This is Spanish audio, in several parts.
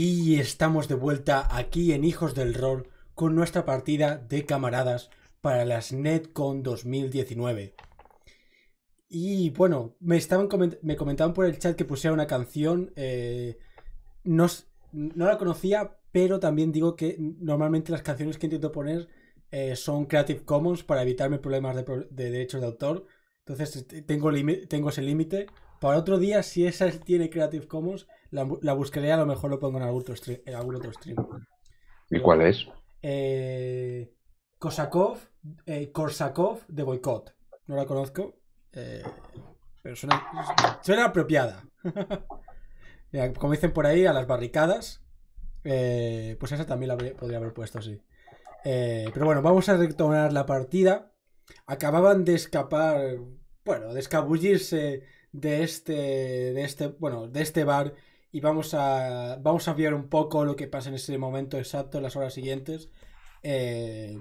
Y estamos de vuelta aquí en Hijos del Rol con nuestra partida de camaradas para las NetCon 2019. Y bueno, me, estaban me comentaban por el chat que pusiera una canción. Eh, no, la conocía, pero también digo que normalmente las canciones que intento poner eh, son Creative Commons para evitarme problemas de, derechos de autor. Entonces eh, tengo, tengo ese límite. Para otro día, si esa tiene Creative Commons, la, la, buscaré, a lo mejor lo pongo en algún otro stream. ¿Y cuál es? Eh, Kosakov, eh, Korsakov de Boicot. No la conozco, eh, pero suena, apropiada. como dicen por ahí, a las barricadas. Eh, pues esa también la podría haber puesto sí eh, pero bueno, vamos a retomar la partida. Acababan de escapar, bueno, de escabullirse de este, de este, bueno, de este bar y vamos a, vamos a ver un poco lo que pasa en ese momento exacto, en las horas siguientes. Eh,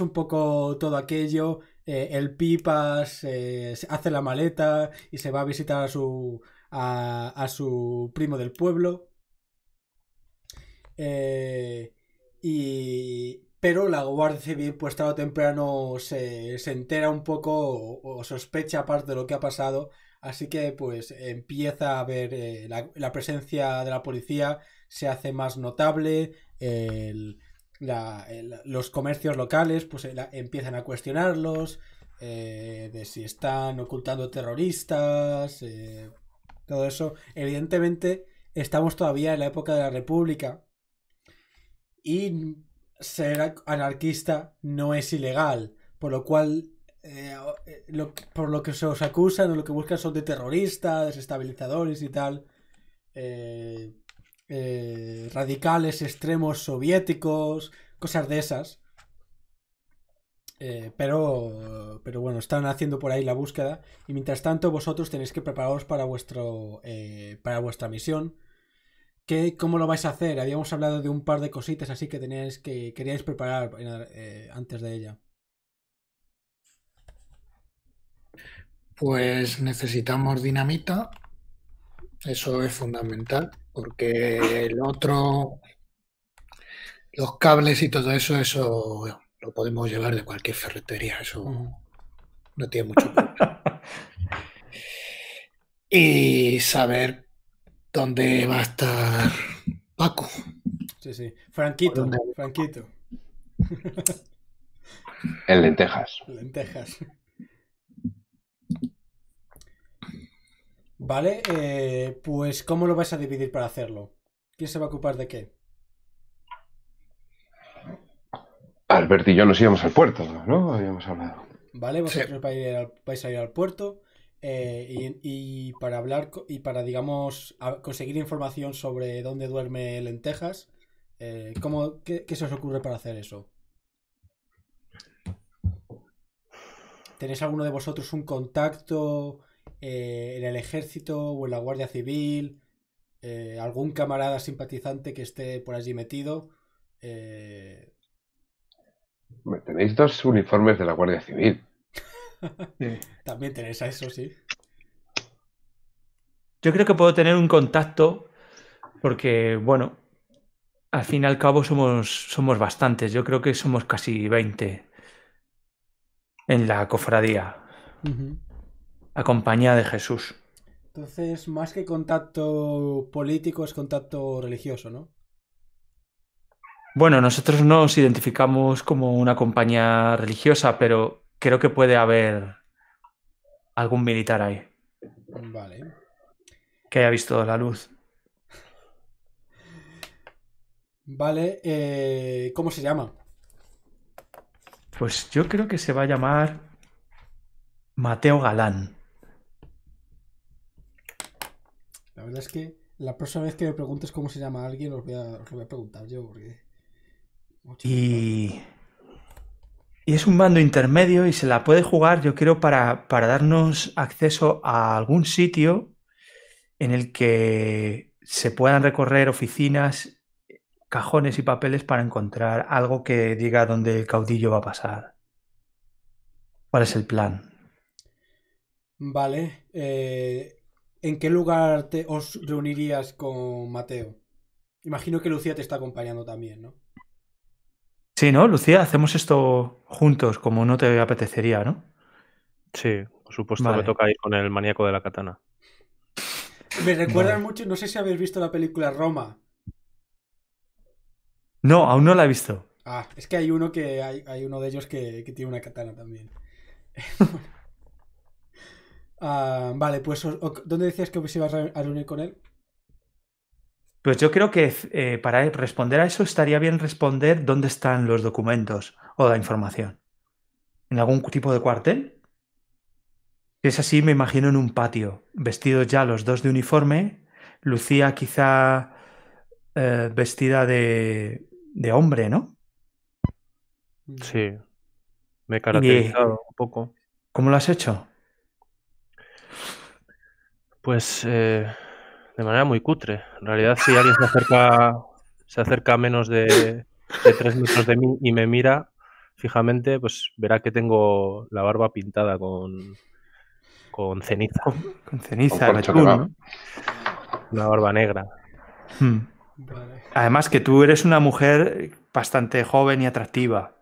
un poco todo aquello. Eh, el Pipas eh, hace la maleta y se va a visitar a su, a, a su primo del pueblo. Eh, pero la Guardia Civil, pues tarde o temprano, se, entera un poco o, sospecha aparte de lo que ha pasado Así que pues empieza a ver eh, la, presencia de la policía, se hace más notable, los comercios locales pues eh, empiezan a cuestionarlos, eh, de si están ocultando terroristas, todo eso. Evidentemente estamos todavía en la época de la República y ser anarquista no es ilegal, por lo cual eh, eh, por lo que se os acusan o lo que buscan son de terroristas, desestabilizadores y tal, eh, radicales extremos soviéticos, cosas de esas. pero, pero bueno, están haciendo por ahí la búsqueda y mientras tanto vosotros tenéis que prepararos para, vuestro, para vuestra misión. ¿Qué, ¿Cómo lo vais a hacer? Habíamos hablado de un par de cositas así que teníais que queríais preparar antes de ella. Pues necesitamos dinamita, eso es fundamental, porque el otro, los cables y todo eso, eso lo podemos llevar de cualquier ferretería, eso mm. no tiene mucho y saber dónde va a estar Paco. Sí, sí. Franquito, Franquito. En lentejas. Lentejas. Vale, eh, pues ¿cómo lo vais a dividir para hacerlo? ¿Quién se va a ocupar de qué? Albert y yo nos íbamos al puerto, ¿no? Habíamos hablado. Vale, vosotros vais, a ir al, puerto eh, y, para hablar y para, digamos, conseguir información sobre dónde duerme Lentejas, eh, ¿cómo, qué, se os ocurre para hacer eso? ¿Tenéis alguno de vosotros un contacto eh, en el ejército o en la Guardia Civil, eh, algún camarada simpatizante que esté por allí metido. Eh. Tenéis dos uniformes de la Guardia Civil. También tenéis a eso, sí. Yo creo que puedo tener un contacto porque, bueno, al fin y al cabo somos, somos bastantes. Yo creo que somos casi 20 en la cofradía acompañada de Jesús. Entonces, más que contacto político, es contacto religioso, ¿no? Bueno, nosotros nos identificamos como una compañía religiosa, pero creo que puede haber algún militar ahí. Vale. Que haya visto la luz. Vale, eh, ¿cómo se llama? Pues yo creo que se va a llamar Mateo Galán. La verdad es que la próxima vez que me preguntes cómo se llama alguien, os, a, lo voy a preguntar yo, porque. Y... es un mando intermedio y se la puede jugar, yo creo, para, darnos acceso a algún sitio en el que se puedan recorrer oficinas, cajones y papeles para encontrar algo que diga dónde el caudillo va a pasar. ¿Cuál es el plan? Vale. Eh, ¿En qué lugar os reunirías con Mateo? Imagino que Lucía te está acompañando también, ¿no? Sí, ¿no? Lucía, hacemos esto juntos, como no te apetecería, ¿no? Sí, por supuesto me toca ir con el maníaco de la katana. Me recuerdan mucho, no sé si habéis visto la película Roma. No, aún no la he visto. Ah, es que hay uno que hay, uno de ellos que, que tiene una katana también. Ah, vale, pues ¿dónde decías que os ibas a reunir con él? Pues yo creo que eh, para responder a eso estaría bien responder dónde están los documentos o la información. ¿En algún tipo de cuartel? Si es así, me imagino en un patio, vestidos ya los dos de uniforme, Lucía quizá eh, vestida de, de hombre, ¿no? Sí, me he eh, caracterizado un poco. ¿Cómo lo has hecho? Pues eh, de manera muy cutre. En realidad, si alguien se acerca, se acerca a menos de, tres metros de mí y me mira fijamente, pues verá que tengo la barba pintada con, con ceniza. Con ceniza, La Una barba negra. Hmm. Además que tú eres una mujer bastante joven y atractiva,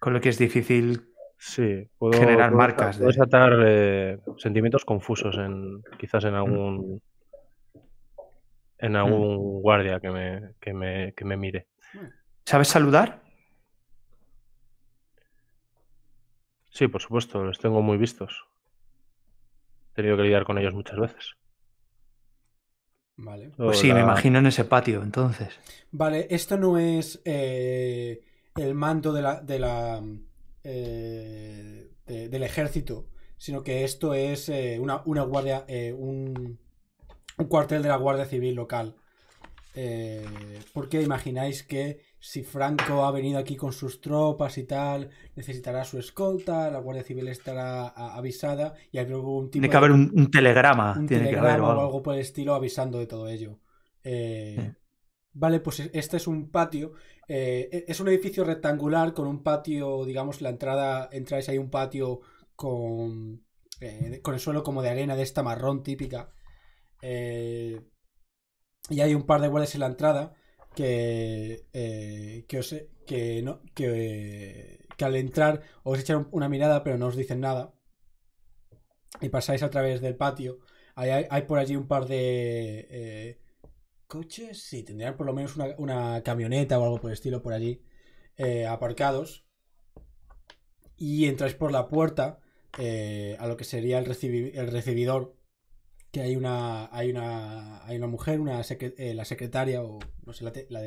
con lo que es difícil Sí, puedo generar marcas. Puedo, eh, sentimientos confusos en quizás en mm. algún en mm. algún guardia que me, mire. ¿Sabes saludar? Sí, por supuesto, los tengo muy vistos. He tenido que lidiar con ellos muchas veces. Vale. Pues sí, me imagino en ese patio, entonces. Vale, esto no es eh, el manto de la, de la eh, del ejército, sino que esto es eh, una, guardia, eh, un, cuartel de la Guardia Civil local. porque imagináis que si Franco ha venido aquí con sus tropas y tal, necesitará su escolta, la Guardia Civil estará avisada y hay Tiene que haber un, telegrama. tiene que haber, o algo. por el estilo avisando de todo ello. Vale, pues e-, este es un patio. Eh, e-, es un edificio rectangular con un patio, digamos, la entrada, entráis ahí un patio con, eh, con el suelo como de arena de esta marrón típica. Eh, y hay un par de guardias en la entrada que, que, os, e, que, no, que, al entrar os echan una mirada pero no os dicen nada. Y pasáis a través del patio. hay por allí un par de coches, sí, tendrían por lo menos una, camioneta o algo por el estilo por allí eh, aparcados. Y entras por la puerta eh, a lo que sería el, recibidor. Que hay una, hay una, hay una mujer, una eh, la secretaria o no sé, la, la,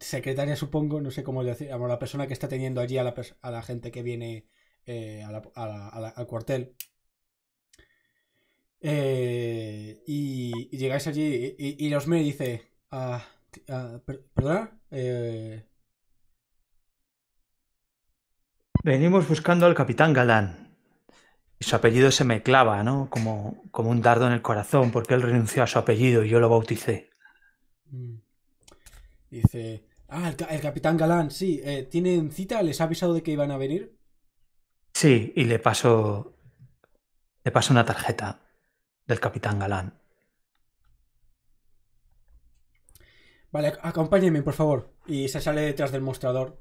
secretaria supongo, no sé cómo decir, la persona que está teniendo allí a la, gente que viene al cuartel. Eh, y, llegáis allí y, los me dice, ah, ah, perdón eh". Venimos buscando al capitán Galán. Y su apellido se me clava, ¿no? Como, como un dardo en el corazón, porque él renunció a su apellido y yo lo bauticé. Mm. Dice, ah, el, capitán Galán, sí, eh, ¿tienen cita? ¿Les ha avisado de que iban a venir? Sí, y le paso, le paso una tarjeta del capitán Galán. Vale, acompáñenme, por favor. Y se sale detrás del mostrador.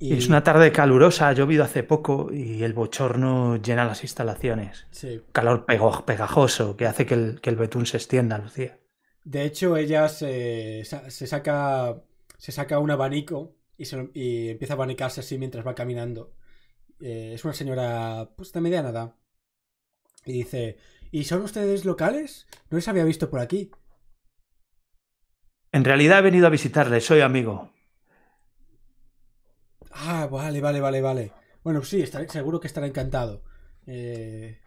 Es una tarde calurosa, ha llovido hace poco y el bochorno llena las instalaciones. Sí. Calor pegajoso que hace que el, betún se extienda, Lucía. De hecho, ella se, saca, se saca un abanico y, empieza a abanicarse así mientras va caminando. Eh, es una señora pues, de mediana edad. Y dice, ¿y son ustedes locales? No les había visto por aquí. En realidad he venido a visitarles, soy amigo. Ah, vale, vale, vale, vale. Bueno, sí, estaré, seguro que estará encantado. Eh,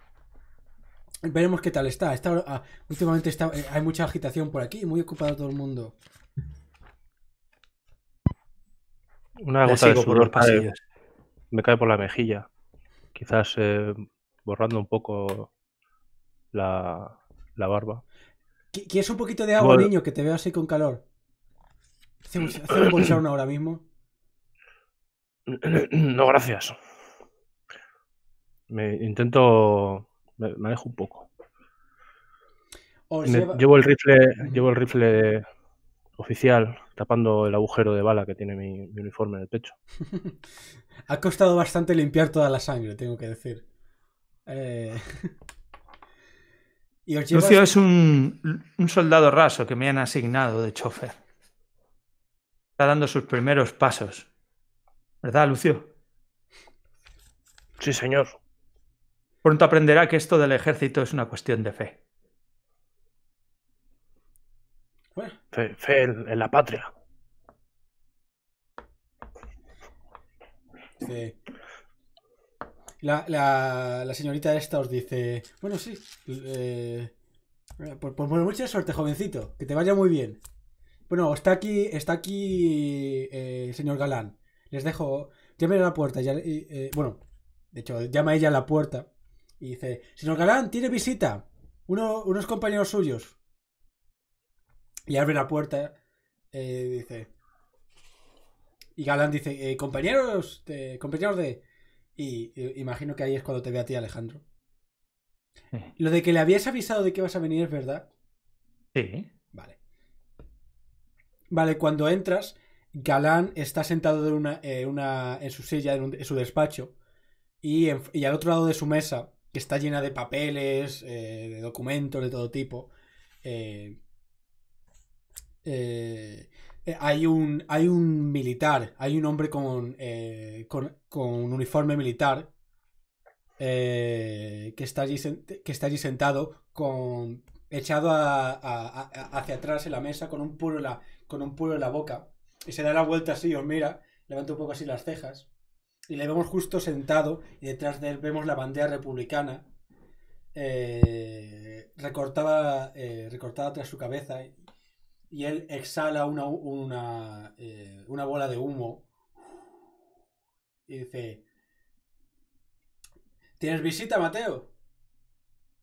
veremos qué tal está. está ah, últimamente está, eh, hay mucha agitación por aquí, muy ocupado todo el mundo. Una gota de sudor por pasillos. Me cae por la mejilla. Quizás eh, borrando un poco la, la barba. ¿Quieres un poquito de agua, niño? Que te veo así con calor. ¿Hacemos un, ahora mismo. No, gracias. Me intento. Me, un poco. llevo, el rifle, llevo el rifle oficial tapando el agujero de bala que tiene mi uniforme en el pecho. ha costado bastante limpiar toda la sangre, tengo que decir. Eh, Lucio es, un, un, soldado raso que me han asignado de chofer. Está dando sus primeros pasos. ¿Verdad, Lucio? Sí, señor. Pronto aprenderá que esto del ejército es una cuestión de fe. Fe, en, en la patria. Sí. La, la, señorita esta os dice, bueno, sí, pues, mucha suerte, jovencito, que te vaya muy bien. Bueno, está aquí, está aquí, eh, el señor Galán. Les dejo, Llame a la puerta, eh, bueno, de hecho, llama ella a la puerta y dice, señor Galán, tiene visita, unos compañeros suyos. Y abre la puerta, dice, y Galán dice, compañeros, de, compañeros de... Y, imagino que ahí es cuando te ve a ti, Alejandro. Lo de que le habías avisado de que vas a venir es verdad. Sí. Vale. Vale, cuando entras, Galán está sentado en, una, eh, en su silla, en, su despacho, y, al otro lado de su mesa, que está llena de papeles, eh, de documentos de todo tipo, eh, eh eh, hay, un, hay un militar, hay un hombre con, eh, con, un uniforme militar eh, que, está allí, que está allí sentado con, echado hacia atrás en la mesa con un, puro en la, con un puro en la boca. Y se da la vuelta así, os mira, levanta un poco así las cejas. Y le vemos justo sentado y detrás de él vemos la bandera republicana recortada, recortada tras su cabeza y él exhala eh, una, bola de humo y dice, ¿tienes visita, Mateo?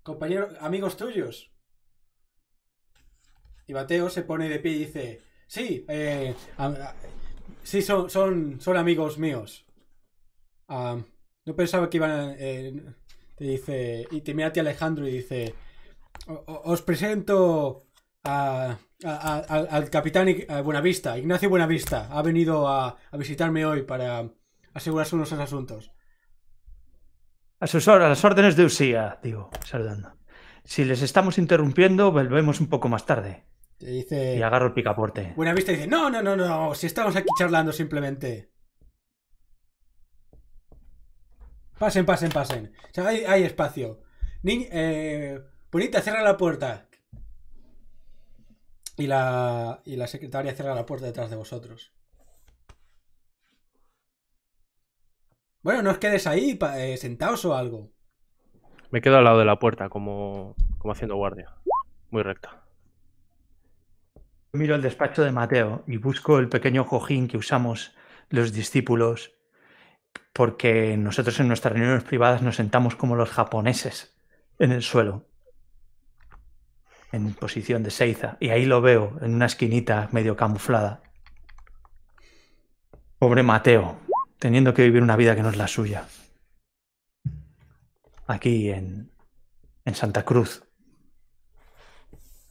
compañeros amigos tuyos. Y Mateo se pone de pie y dice, sí, eh, sí, son, son, son amigos míos. no pensaba que iban... Eh, te dice, y te mira a ti Alejandro y dice, os presento a al capitán Buenavista, Ignacio Buenavista, ha venido a, visitarme hoy para asegurarse unos asuntos. A, sus, las órdenes de Usía, digo, saludando. Si les estamos interrumpiendo, volvemos un poco más tarde. Dice, y agarro el picaporte. Buenavista dice, no, no, no, no, si estamos aquí charlando simplemente. Pasen, pasen, pasen. hay, espacio. Eh, bonita, cierra la puerta y la, secretaria cierra la puerta detrás de vosotros. Bueno, no os quedes ahí, sentados eh, sentaos o algo. Me quedo al lado de la puerta, como, como haciendo guardia. Muy recta. Miro el despacho de Mateo y busco el pequeño cojín que usamos los discípulos, porque nosotros en nuestras reuniones privadas nos sentamos como los japoneses en el suelo en posición de Seiza. Y ahí lo veo, en una esquinita medio camuflada. Pobre Mateo, teniendo que vivir una vida que no es la suya. Aquí en, en Santa Cruz.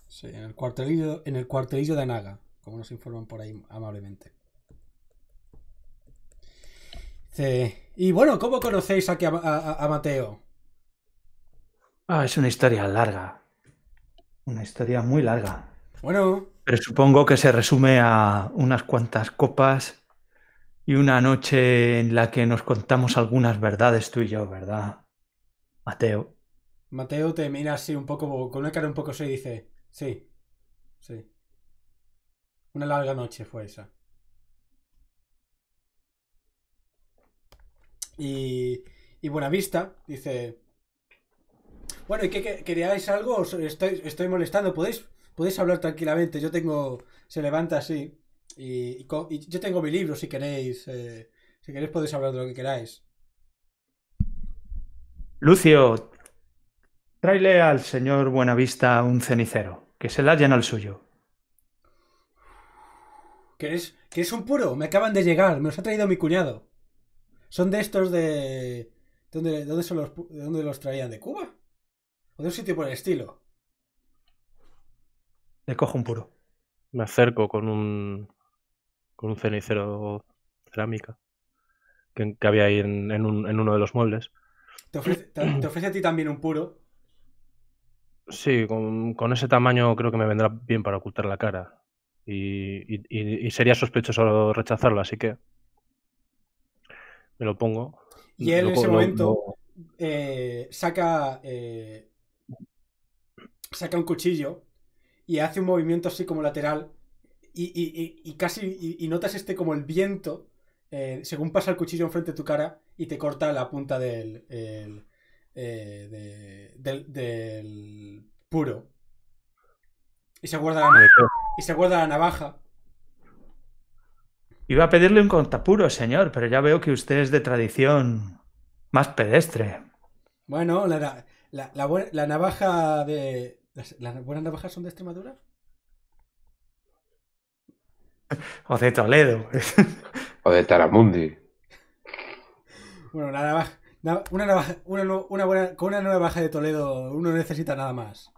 Sí, en el, cuartelillo, en el cuartelillo de Naga, como nos informan por ahí amablemente. Y bueno, ¿cómo conocéis aquí a, a Mateo? Ah, es una historia larga. Una historia muy larga. Bueno. Pero supongo que se resume a unas cuantas copas y una noche en la que nos contamos algunas verdades tú y yo, ¿verdad? Mateo. Mateo te mira así un poco, con una cara un poco y dice, sí, sí. Una larga noche fue esa. Y, y Buenavista dice, bueno, ¿y qué, queríais algo? estoy, estoy molestando. ¿Podéis, podéis hablar tranquilamente. Yo tengo. Se levanta así. Y, yo tengo mi libro si queréis. Eh, si queréis, podéis hablar de lo que queráis. Lucio, tráele al señor Buenavista un cenicero. Que se la llena al suyo. ¿Quieres, es un puro? Me acaban de llegar. Me los ha traído mi cuñado. Son de estos de. ¿Dónde, son los, ¿De dónde los traían? ¿De Cuba? o de un sitio por el estilo. Le cojo un puro. Me acerco con un, con un cenicero cerámica que, había ahí en, uno de los muebles. ¿Te ofrece, a ti también un puro? Sí, con, ese tamaño creo que me vendrá bien para ocultar la cara. Y, y, sería sospechoso rechazarlo, así que me lo pongo. Y él en ese momento eh, saca eh, saca un cuchillo y hace un movimiento así como lateral y, casi notas este como el viento eh, según pasa el cuchillo enfrente de tu cara y te corta la punta del, eh, del, del, puro. Y se, guarda la, y se guarda la navaja. Iba a pedirle un contapuro, señor, pero ya veo que usted es de tradición más pedestre. Bueno, la navaja de, ¿Las, buenas navajas son de Extremadura? O de Toledo. o de Taramundi. Bueno, la navaja, una una, con una navaja de Toledo uno necesita nada más.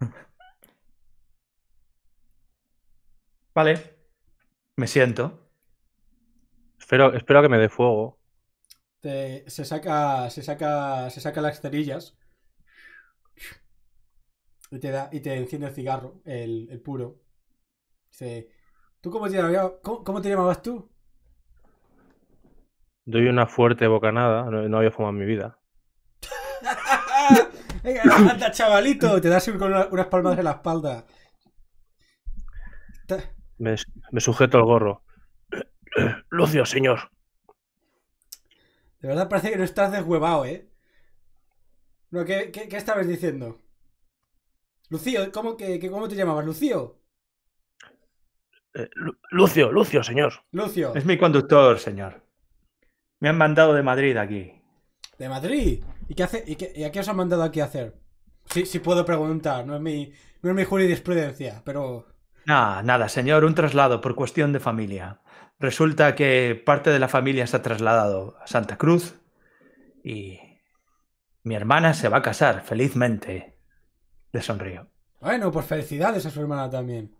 Vale. Me siento. Espero, espero que me dé fuego. se saca. Se saca. Se saca las cerillas y te, enciende el cigarro, el, puro. Dice, ¿tú cómo te, llamabas, cómo, te llamabas tú? Doy una fuerte bocanada, no, había fumado en mi vida. Venga, anda, chavalito, te das con unas palmas en la espalda. Me, sujeto al gorro. Lucio, señor. De verdad parece que no estás deshuevado, ¿eh? No, ¿qué, qué estabas diciendo? Lucio, ¿cómo, que, ¿cómo te llamabas? ¿Lucio? Eh, Lucio, Lucio, señor. Lucio. Es mi conductor, señor. Me han mandado de Madrid aquí. ¿De Madrid? ¿Y, qué hace, y, qué, a qué os han mandado aquí a hacer? Si puedo preguntar, no es mi, no mi jurisprudencia, pero... Nada, nada, señor, un traslado por cuestión de familia. Resulta que parte de la familia se ha trasladado a Santa Cruz y mi hermana se va a casar, felizmente sonrío. Bueno, por pues felicidades a su hermana también.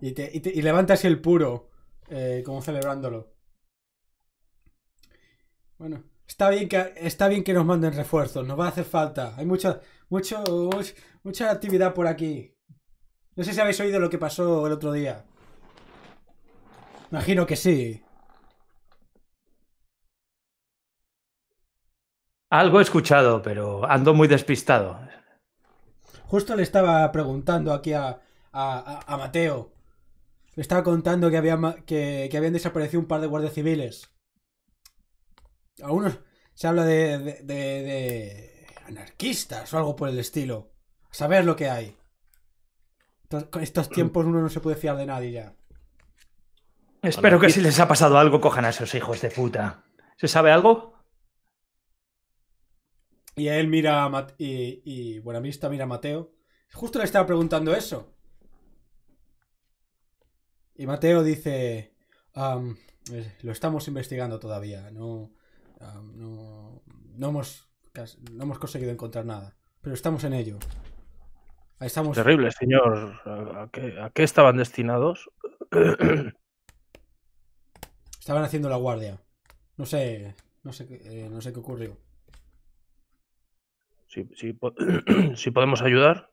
Y, te, y, levanta el puro, eh, como celebrándolo. Bueno, está bien, que, está bien que nos manden refuerzos, nos va a hacer falta. Hay mucha, mucho, mucha actividad por aquí. No sé si habéis oído lo que pasó el otro día. Imagino que sí. Algo he escuchado, pero ando muy despistado. Justo le estaba preguntando aquí a, Mateo. Le estaba contando que, había, que, que, habían desaparecido un par de guardias civiles. Aún se habla de, de, anarquistas o algo por el estilo. saber lo que hay. con estos tiempos uno no se puede fiar de nadie ya. Espero que si les ha pasado algo cojan a esos hijos de puta. ¿Se sabe algo? Y él mira a y, y Buenavista mira a Mateo. Justo le estaba preguntando eso. Y Mateo dice, lo estamos investigando todavía, no, no, no, hemos, conseguido encontrar nada, pero estamos en ello. Estamos... Terrible, señor. ¿A qué, ¿A qué estaban destinados? Estaban haciendo la guardia. No sé, no sé qué eh, ocurrió. Si, podemos ayudar.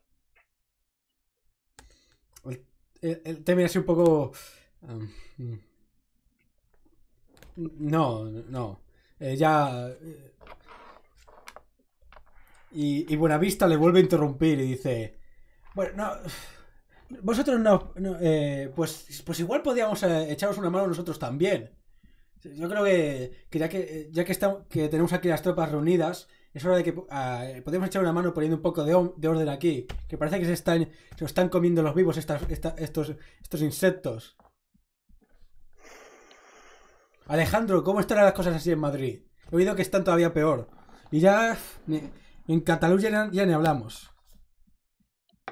El, tema es un poco... Mm, no, no. Eh, ya... Eh, y, Buenavista le vuelve a interrumpir y dice... Bueno, no... Vosotros no... Eh, pues, pues igual podíamos echaros una mano nosotros también. Yo creo que, ya que, ya que, que tenemos aquí las tropas reunidas, es hora de que ah, podemos echar una mano poniendo un poco de, orden aquí. Que parece que se están, se están comiendo los vivos estos, estos insectos. Alejandro, ¿cómo estarán las cosas así en Madrid? He oído que están todavía peor. Y ya en Cataluña ya, ni hablamos.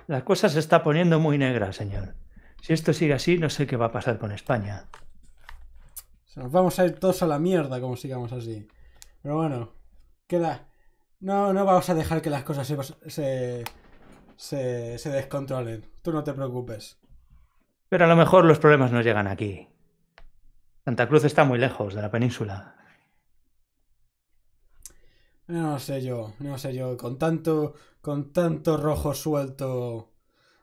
La cosa se está poniendo muy negra, señor. Si esto sigue así, no sé qué va a pasar con España. nos vamos a ir todos a la mierda como sigamos así. Pero bueno, queda, no, no vamos a dejar que las cosas se, se, se, descontrolen. Tú no te preocupes. Pero a lo mejor los problemas no llegan aquí. Santa Cruz está muy lejos de la península. No sé yo, no sé yo. Con tanto, con tanto rojo suelto,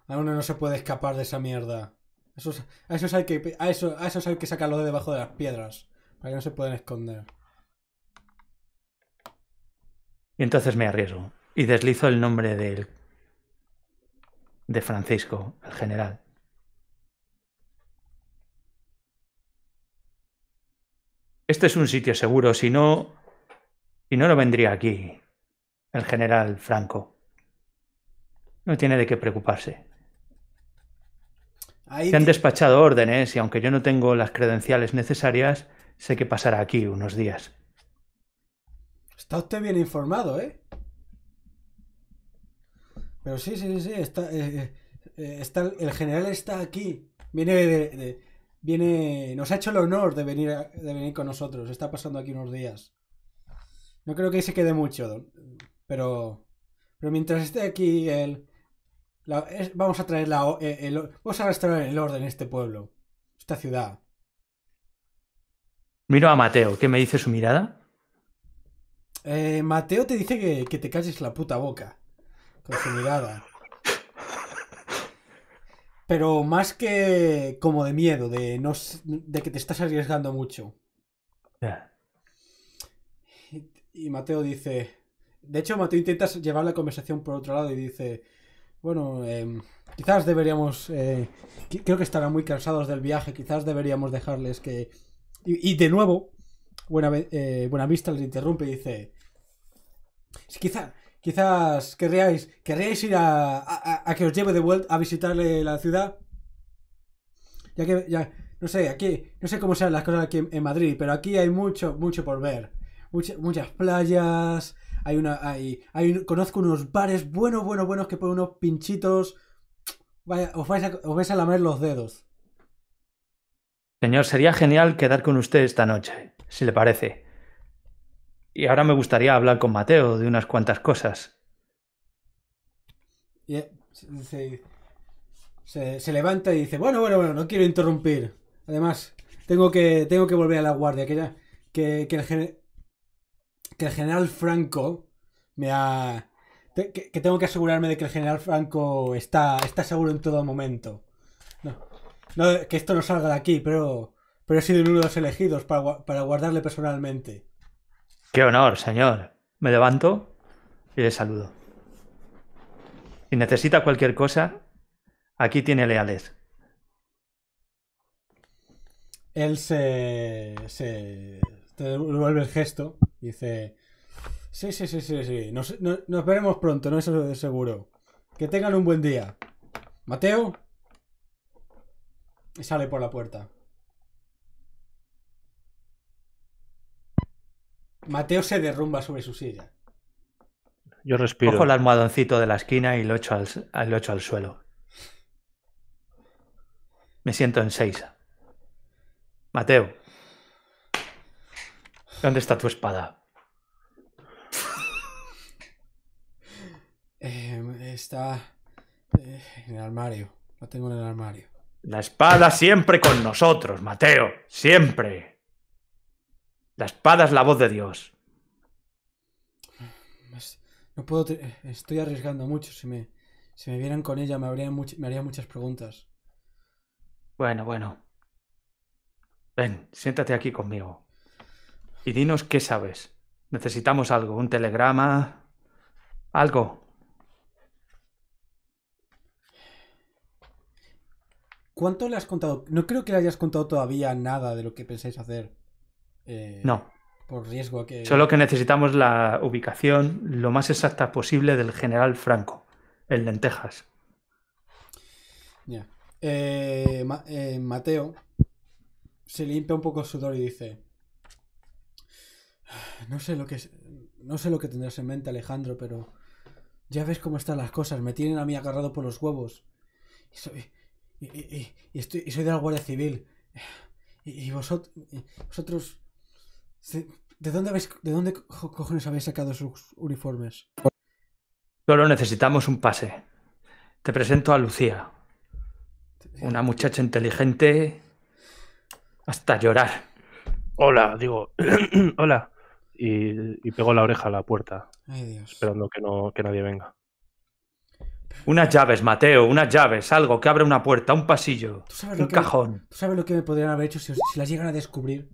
a uno no se puede escapar de esa mierda. Eso a hay que, a eso, a esos hay que sacarlo de debajo de las piedras para que no se puedan esconder. Y entonces me arriesgo y deslizo el nombre de Francisco, el general. Este es un sitio seguro, si no, si no, lo vendría aquí el general Franco. No tiene de qué preocuparse. Se han despachado órdenes y aunque yo no tengo las credenciales necesarias, sé que pasará aquí unos días. Está usted bien informado, ¿eh? Pero sí, sí, sí, eh, eh, eh, está, el general está aquí. Viene viene, nos ha hecho el honor de venir, de venir con nosotros. Está pasando aquí unos días. No creo que se quede mucho, pero, pero mientras esté aquí él, vamos a traer la, vamos a restaurar el orden en este pueblo, esta ciudad. Miro a Mateo, ¿qué me dice su mirada? Eh, Mateo te dice que, te calles la puta boca con su mirada. Pero más que como de miedo, de, no, de que te estás arriesgando mucho. Y, Mateo dice... De hecho, Mateo intenta llevar la conversación por otro lado y dice... Bueno, em, quizás deberíamos... Eh, creo que estarán muy cansados del viaje, quizás deberíamos dejarles que... y de nuevo, Buena, eh, Buenavista le interrumpe y dice: quizá, Quizás querríais, ir a, que os lleve de vuelta a visitarle la ciudad. Ya que, ya, no sé, aquí, no sé cómo sean las cosas aquí en, Madrid, pero aquí hay mucho, mucho por ver. muchas playas, hay una, hay, conozco unos bares buenos, buenos, buenos que ponen unos pinchitos. Vaya, os vais a, os vais a lamer los dedos. Señor, sería genial quedar con usted esta noche si le parece. Y ahora me gustaría hablar con Mateo de unas cuantas cosas. Eh, se, levanta y dice, bueno, bueno, bueno, no quiero interrumpir. Además, tengo que, tengo que volver a la guardia, que, ya, que, que, el, general Franco me ha... que, tengo que asegurarme de que el general Franco está, está seguro en todo momento. no, que esto no salga de aquí, pero pero he sido uno de los elegidos para, guardarle personalmente. Qué honor, señor. Me levanto y le saludo. Si necesita cualquier cosa, aquí tiene leales. Él se, se devuelve el gesto y dice, sí, sí, sí, sí, sí, nos, veremos pronto, no es eso de seguro. Que tengan un buen día. Mateo. Y sale por la puerta. Mateo se derrumba sobre su silla. Yo respiro. Cojo el almohadoncito de la esquina y lo echo al, ah, al suelo. Me siento en seis. Mateo. ¿Dónde está tu espada? Em, está eh, en el armario. La tengo en el armario. La espada siempre con nosotros, Mateo. Siempre. La espada es la voz de Dios. No puedo. Estoy arriesgando mucho. Si me, si me vieran con ella, me, habrían me harían muchas preguntas. Bueno, bueno. Ven, siéntate aquí conmigo. Y dinos qué sabes. Necesitamos algo, un telegrama, algo. ¿Cuánto le has contado? No creo que le hayas contado todavía nada de lo que pensáis hacer. Eh, no. Por riesgo que. Solo que necesitamos la ubicación lo más exacta posible del general Franco, el Lentejas eh, eh, Mateo se limpia un poco el sudor y dice. No sé lo que no sé lo que tendrás en mente, Alejandro, pero ya ves cómo están las cosas. Me tienen a mí agarrado por los huevos. Y soy, soy de la Guardia Civil. Y, vosotros vosotros ¿De dónde, de dónde cojones habéis sacado sus uniformes? Solo necesitamos un pase. Te presento a Lucía. Una muchacha inteligente hasta llorar. Hola, digo, hola. Y, pegó la oreja a la puerta. Ay, Dios. Esperando que, no, que nadie venga. Unas llaves, Mateo, unas llaves, algo que abre una puerta, un pasillo, un cajón. ¿Tú sabes lo que me podrían haber hecho si, si las llegan a descubrir?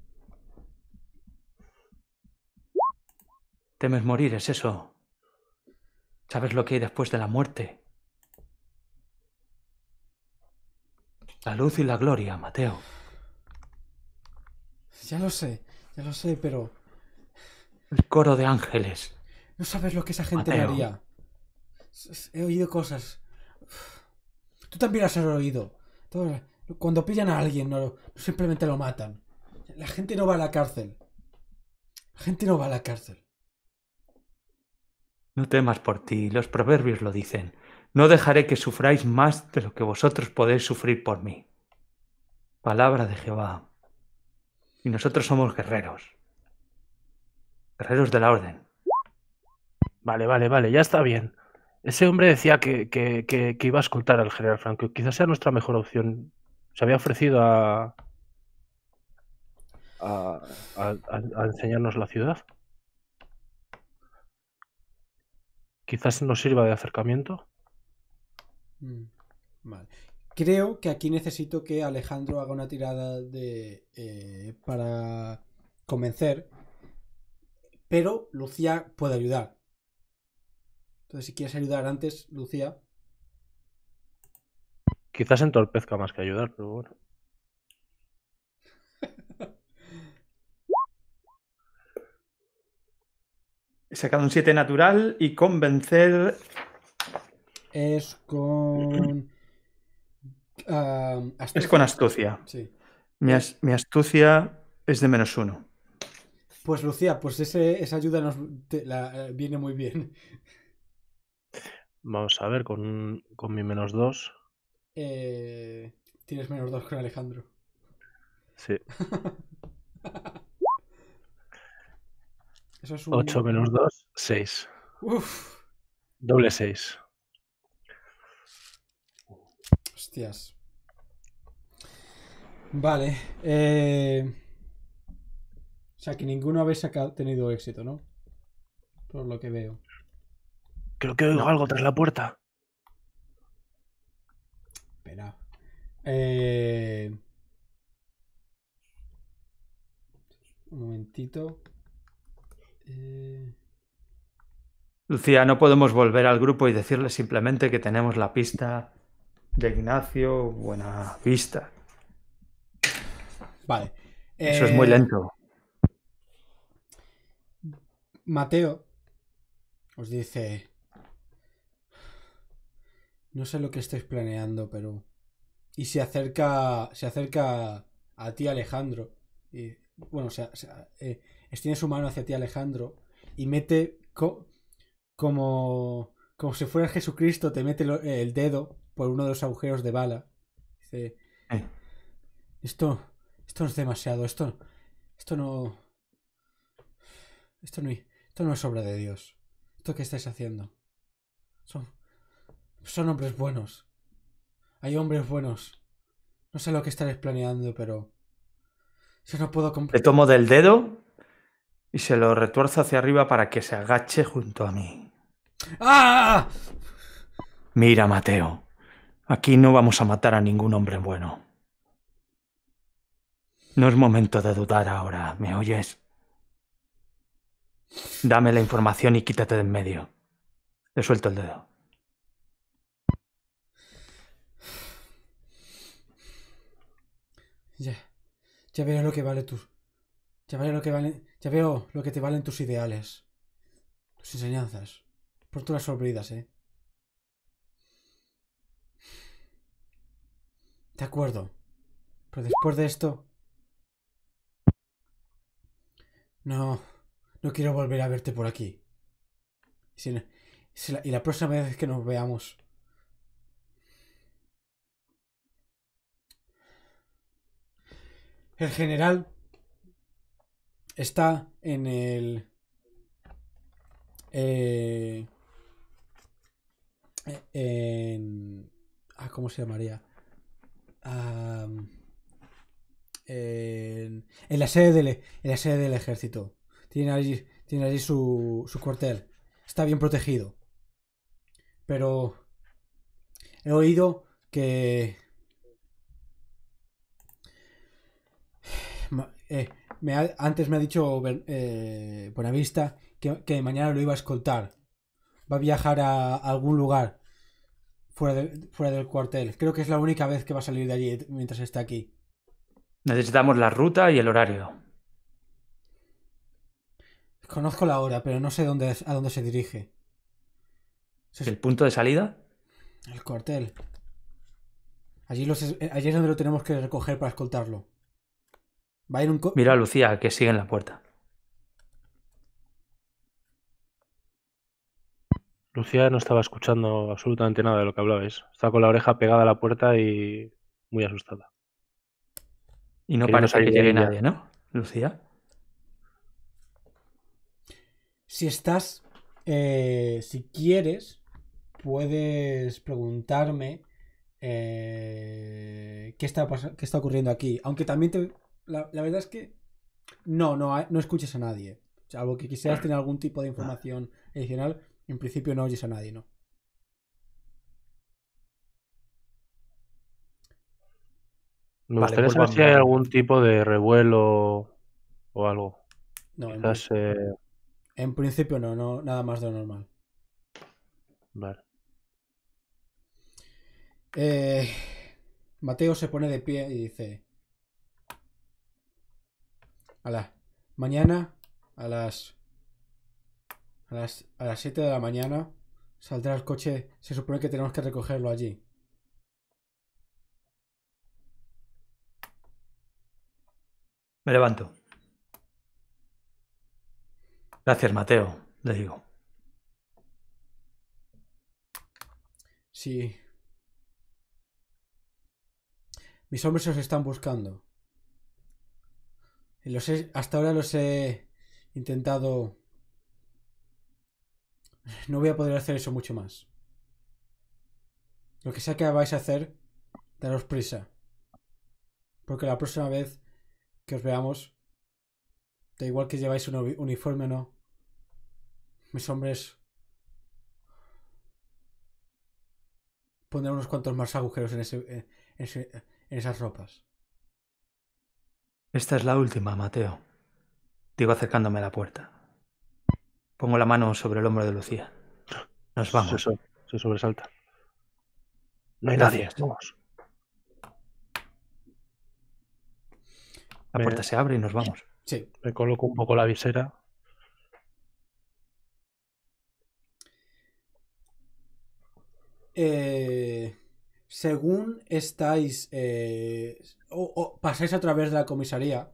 Temes morir, es eso. ¿Sabes lo que hay después de la muerte? La luz y la gloria, Mateo. Ya lo sé, ya lo sé, pero... El coro de ángeles. No sabes lo que esa gente haría. He oído cosas. Tú también has oído. Cuando pillan a alguien, no, simplemente lo matan. La gente no va a la cárcel. La gente no va a la cárcel. No temas por ti, los proverbios lo dicen. No dejaré que sufráis más de lo que vosotros podéis sufrir por mí. Palabra de Jehová. Y nosotros somos guerreros. Guerreros de la orden. Vale, vale, vale, ya está bien. Ese hombre decía que, iba a escoltar al general Franco. Quizás sea nuestra mejor opción. Se había ofrecido a, a enseñarnos la ciudad. quizás nos sirva de acercamiento. Mm, vale. Creo que aquí necesito que Alejandro haga una tirada de eh, para convencer, pero Lucía puede ayudar. Entonces, si quieres ayudar antes, Lucía. Quizás entorpezca más que ayudar, pero bueno. He un 7 natural y convencer. Es con. Ah, es con astucia. Sí. Mi, astucia es de menos uno. Pues Lucía, pues esa ayuda nos eh, viene muy bien. Vamos a ver, con, mi menos dos. Eh, tienes menos dos con Alejandro. Sí. 8 menos 2, 6. Uf. Doble 6. Hostias. Vale. Eh... O sea, que ninguno habéis tenido éxito, ¿no? Por lo que veo. Creo que oigo algo tras la puerta. Espera. Eh, un momentito. Eh, Lucía, no podemos volver al grupo y decirle simplemente que tenemos la pista de Ignacio Buena pista Vale. Eso es muy eh, lento. Mateo os dice... No sé lo que estáis planeando, pero... Y se acerca, se acerca a ti Alejandro. Y, bueno, o sea, eh, extiende su mano hacia ti, Alejandro, y mete como, como si fuera Jesucristo, te mete el dedo por uno de los agujeros de bala. Dice, esto, esto es demasiado, esto, esto no... Esto no, esto no es obra de Dios. Esto que estáis haciendo. Son, son hombres buenos. Hay hombres buenos. No sé lo que estaréis planeando, pero... Yo no puedo comprar Te tomo del dedo y se lo retuerzo hacia arriba para que se agache junto a mí. ¡Ah! Mira, Mateo, aquí no vamos a matar a ningún hombre bueno. No es momento de dudar ahora, ¿me oyes? Dame la información y quítate de en medio. Le suelto el dedo. Ya. Ya veré lo que vale tú. Ya veré lo que vale ya veo lo que te valen tus ideales. Tus enseñanzas. Por todas las olvidas, ¿eh? De acuerdo. Pero después de esto... No. No quiero volver a verte por aquí. y la próxima vez que nos veamos... El general está en el... Eh, en, ah, ¿Cómo se llamaría? Ah, en, la sede del, la sede del ejército. Tiene allí, tiene allí su, su cuartel. Está bien protegido. Pero he oído que... Eh, antes me ha dicho eh, vista que, mañana lo iba a escoltar. Va a viajar a, algún lugar fuera, fuera del cuartel. Creo que es la única vez que va a salir de allí mientras está aquí. Necesitamos la ruta y el horario. Conozco la hora, pero no sé dónde, a dónde se dirige. ¿El punto de salida? El cuartel. Eh, allí es donde lo tenemos que recoger para escoltarlo. Mira a Lucía, que sigue en la puerta. Lucía no estaba escuchando absolutamente nada de lo que hablabais. Está con la oreja pegada a la puerta y muy asustada. Y no parece que llegue nadie, ¿no, Lucía? Si estás, eh, si quieres, puedes preguntarme eh, qué, está, qué está ocurriendo aquí. Aunque también te, la, verdad es que no, no, no escuches a nadie. o algo que quisieras tener algún tipo de información adicional, en principio no oyes a nadie, ¿no? Me gustaría pues saber si hay algún tipo de revuelo o algo. No, eh, en, principio no, no, nada más de lo normal. Vale. Eh, Mateo se pone de pie y dice: a la mañana, a las, a las, a las 7 de la mañana, saldrá el coche. Se supone que tenemos que recogerlo allí. Me levanto. Gracias, Mateo, le digo. Sí. Mis hombres os están buscando hasta ahora los he intentado... No voy a poder hacer eso mucho más. Lo que sea que vais a hacer, daros prisa. Porque la próxima vez que os veamos, da igual que lleváis un uniforme o no, mis hombres pondrán unos cuantos más agujeros en esas ropas. Esta es la última, Mateo. Digo acercándome a la puerta. Pongo la mano sobre el hombro de Lucía. Nos vamos. Se, sobresalta. No hay nadie. Vamos. La puerta se abre y nos vamos. Sí. Me coloco un poco la visera. Eh, según estáis eh, o, pasáis a través de la comisaría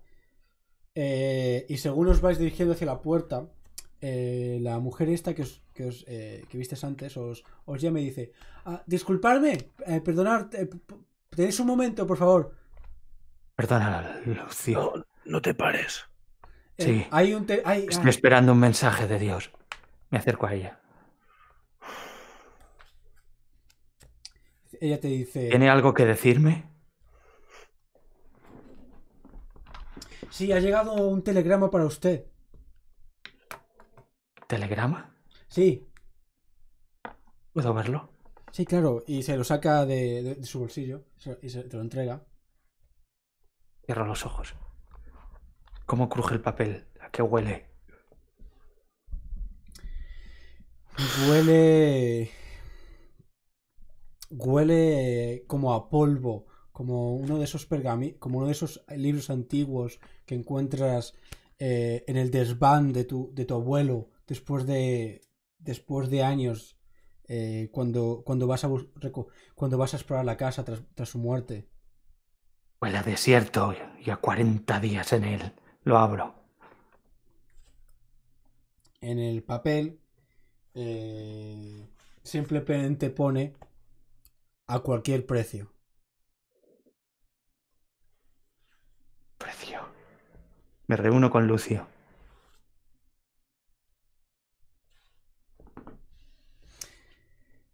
eh, y según os vais dirigiendo hacia la puerta, eh, la mujer esta que os, que, antes os, os llama y dice, ah, disculpadme, perdonad, tenéis un momento, por favor. Perdona, Lucio. No, no te pares. sí. Hay un Estoy ah. esperando un mensaje de Dios. Me acerco a ella. ella te dice... ¿Tiene algo que decirme? Sí, ha llegado un telegrama para usted. ¿Telegrama? Sí. ¿Puedo verlo? Sí, claro, y se lo saca de, su bolsillo y se, te lo entrega. Cierro los ojos. ¿Cómo cruje el papel? ¿A qué huele? Huele huele eh, como a polvo, como uno de esos como uno de esos libros antiguos que encuentras eh, en el desván de tu, de tu abuelo después de, después de años eh, cuando, cuando, vas a cuando vas a explorar la casa tras, su muerte. Huele a desierto y a 40 días en él. Lo abro. En el papel eh, simplemente pone a cualquier precio. Precio. Me reúno con Lucio.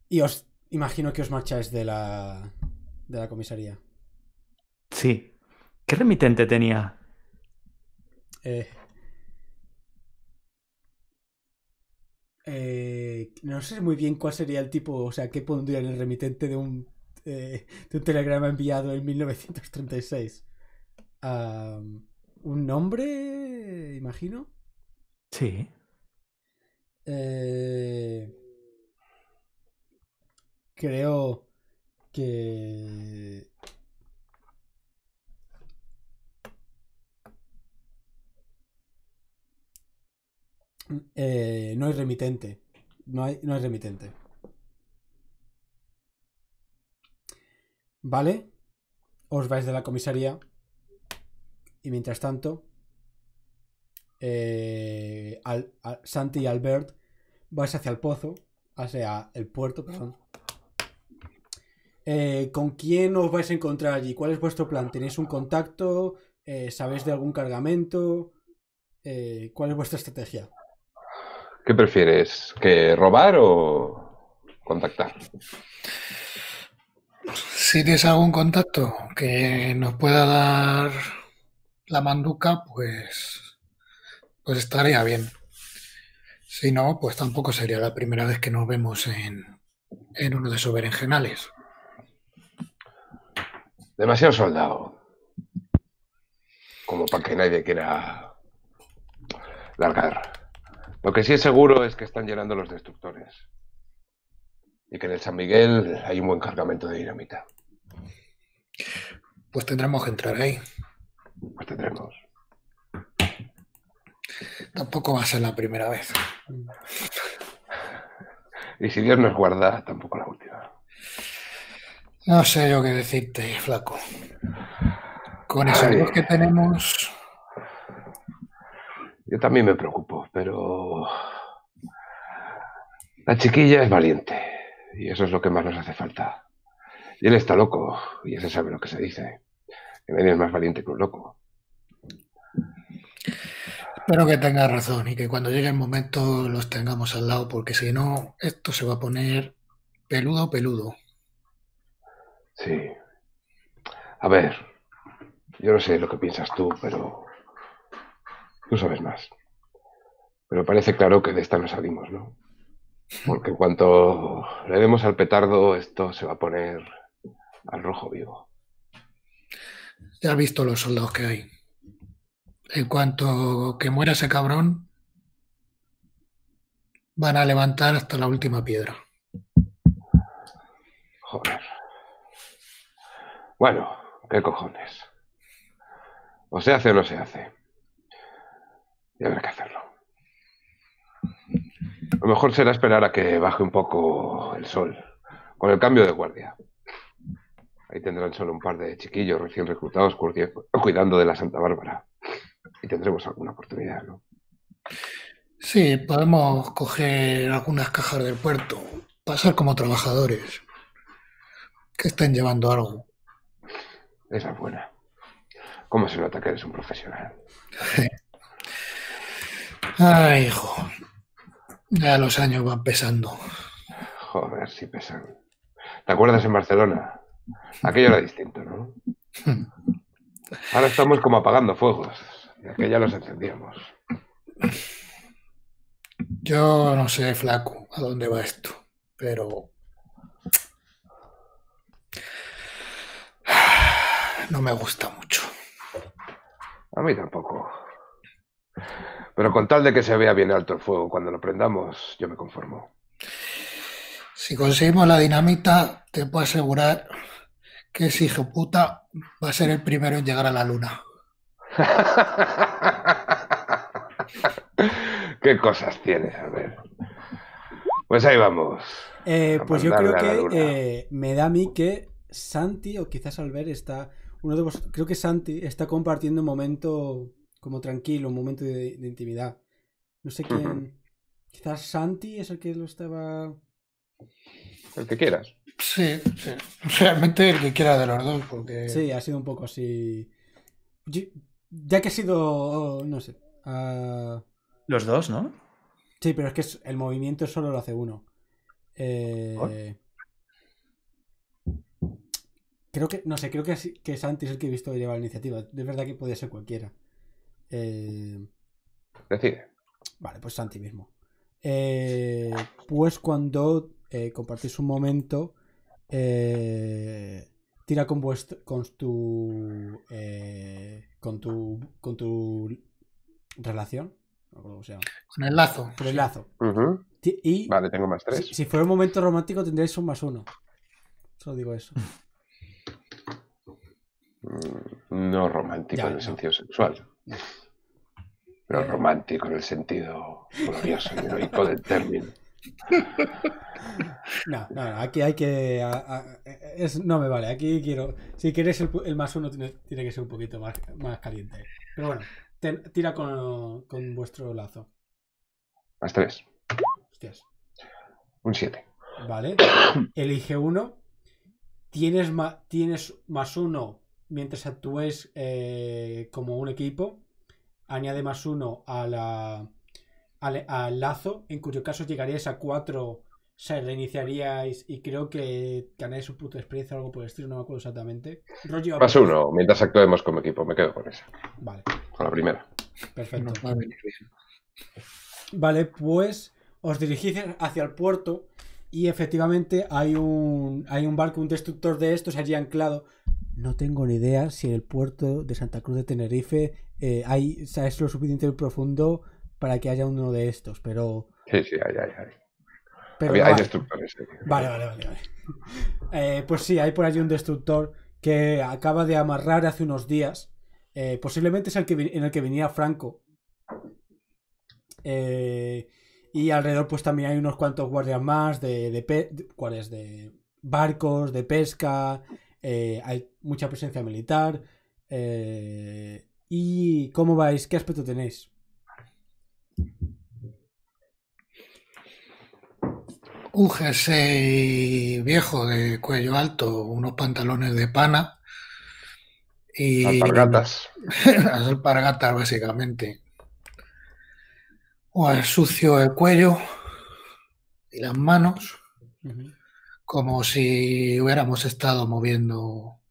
Y os imagino que os marcháis de la, de la comisaría. Sí. ¿Qué remitente tenía? Eh, Eh, no sé muy bien cuál sería el tipo, o sea, qué pondría en el remitente de un, eh, un telegrama enviado en 1936. ¿Un nombre, imagino? Sí. Eh, creo que Eh, no hay remitente. No hay, remitente. ¿Vale? Os vais de la comisaría. Y mientras tanto, eh, Santi y Albert vais hacia el pozo, hacia el puerto, perdón. Eh, ¿Con quién os vais a encontrar allí? ¿Cuál es vuestro plan? ¿Tenéis un contacto? ¿Sabéis de algún cargamento? ¿Cuál es vuestra estrategia? ¿Qué prefieres? ¿Que robar o contactar? Si tienes algún contacto que nos pueda dar la manduca, pues, pues estaría bien. Si no, pues tampoco sería la primera vez que nos vemos en, en uno de esos berenjenales. Demasiado soldado. Como para que nadie quiera largar. Lo que sí es seguro es que están llenando los destructores. Y que en el San Miguel hay un buen cargamento de dinamita. Pues tendremos que entrar ahí. Pues tendremos. Tampoco va a ser la primera vez. Y si Dios nos guarda, tampoco la última. No sé yo qué decirte, flaco. Con esa dos que tenemos, yo también me preocupo, pero la chiquilla es valiente y eso es lo que más nos hace falta. Y él está loco y ese sabe lo que se dice. Que nadie es más valiente que un loco. Espero que tengas razón y que cuando llegue el momento los tengamos al lado, porque si no, esto se va a poner peludo, peludo. Sí. A ver, yo no sé lo que piensas tú, pero tú sabes más. Pero parece claro que de esta no salimos, ¿no? Porque en cuanto le demos al petardo, esto se va a poner al rojo vivo. Ya has visto los soldados que hay. En cuanto que muera ese cabrón, van a levantar hasta la última piedra. Joder. Bueno, qué cojones. O se hace o no se hace y habrá que hacerlo. Lo mejor será esperar a que baje un poco el sol con el cambio de guardia. Ahí tendrán solo un par de chiquillos recién reclutados cuidando de la Santa Bárbara. Y tendremos alguna oportunidad, ¿no? Sí, podemos coger algunas cajas del puerto, pasar como trabajadores que estén llevando algo. Esa es buena. ¿Cómo se nota que eres un profesional? Ay, hijo. Ya los años van pesando. Joder, sí pesan. ¿Te acuerdas en Barcelona? Aquello era distinto, ¿no? Ahora estamos como apagando fuegos. que ya los encendíamos. Yo no sé, flaco, a dónde va esto, pero... No me gusta mucho. A mí tampoco. Pero con tal de que se vea bien alto el fuego cuando lo prendamos, yo me conformo. Si conseguimos la dinamita, te puedo asegurar que ese hijo puta va a ser el primero en llegar a la luna. ¿Qué cosas tienes? A ver. Pues ahí vamos. Eh, pues yo creo que eh, me da a mí que Santi, o quizás Albert, está. Uno de vos, creo que Santi está compartiendo un momento como tranquilo, un momento de, intimidad. No sé quién. Quizás Santi es el que lo estaba. El que quieras. Sí, sí. Realmente el que quiera de los dos, porque. Sí, ha sido un poco así. ya que ha sido. No sé. Los dos, ¿no? Sí, pero es que el movimiento solo lo hace uno. Eh, creo que. No sé, creo que, que Santi es el que he visto llevar la iniciativa. De verdad que podía ser cualquiera. Eh, Decide. Vale, pues Santi mismo. Eh, pues cuando eh, compartís un momento, tira con, vuestro, con tu, con tu con tu relación. Con el lazo. Con el lazo. y, vale, tengo más tres. Si, fuera un momento romántico, tendréis un más uno. Solo digo eso. Mm, no romántico en sexual. Pero eh. romántico en el sentido glorioso y heroico del término. No, no, aquí hay que. es, no me vale, aquí quiero. Si quieres, el, más uno tiene, que ser un poquito más, más caliente. Pero bueno, tira con, vuestro lazo. Más tres. Un siete. Vale. Elige uno. Tienes, tienes más uno mientras actúes eh, como un equipo, añade más uno a la, al, lazo, en cuyo caso llegaríais a cuatro, se reiniciaríais y creo que ganáis un punto experiencia o algo por el estilo, no me acuerdo exactamente. más uno, mientras actuemos como equipo, me quedo con esa. Vale. Con la primera. Perfecto. Vale, pues os dirigís hacia el puerto y efectivamente hay un, hay un barco, un destructor de estos allí anclado no tengo ni idea si en el puerto de Santa Cruz de Tenerife eh, hay, sea, es lo suficiente profundo para que haya uno de estos, pero... Sí, sí, hay, hay, hay. hay destructores. Vale, vale, vale. Eh, pues sí, hay por allí un destructor que acaba de amarrar hace unos días. Eh, posiblemente es el que, en el que venía Franco. y alrededor pues también hay unos cuantos guardias más de, de, de barcos, de pesca, eh, hay mucha presencia militar. Eh, ¿Y cómo vais? ¿Qué aspecto tenéis? Un jersey viejo de cuello alto, unos pantalones de pana y... Alpargatas. Las alpargatas, básicamente. O al sucio el cuello y las manos como si hubiéramos estado moviendo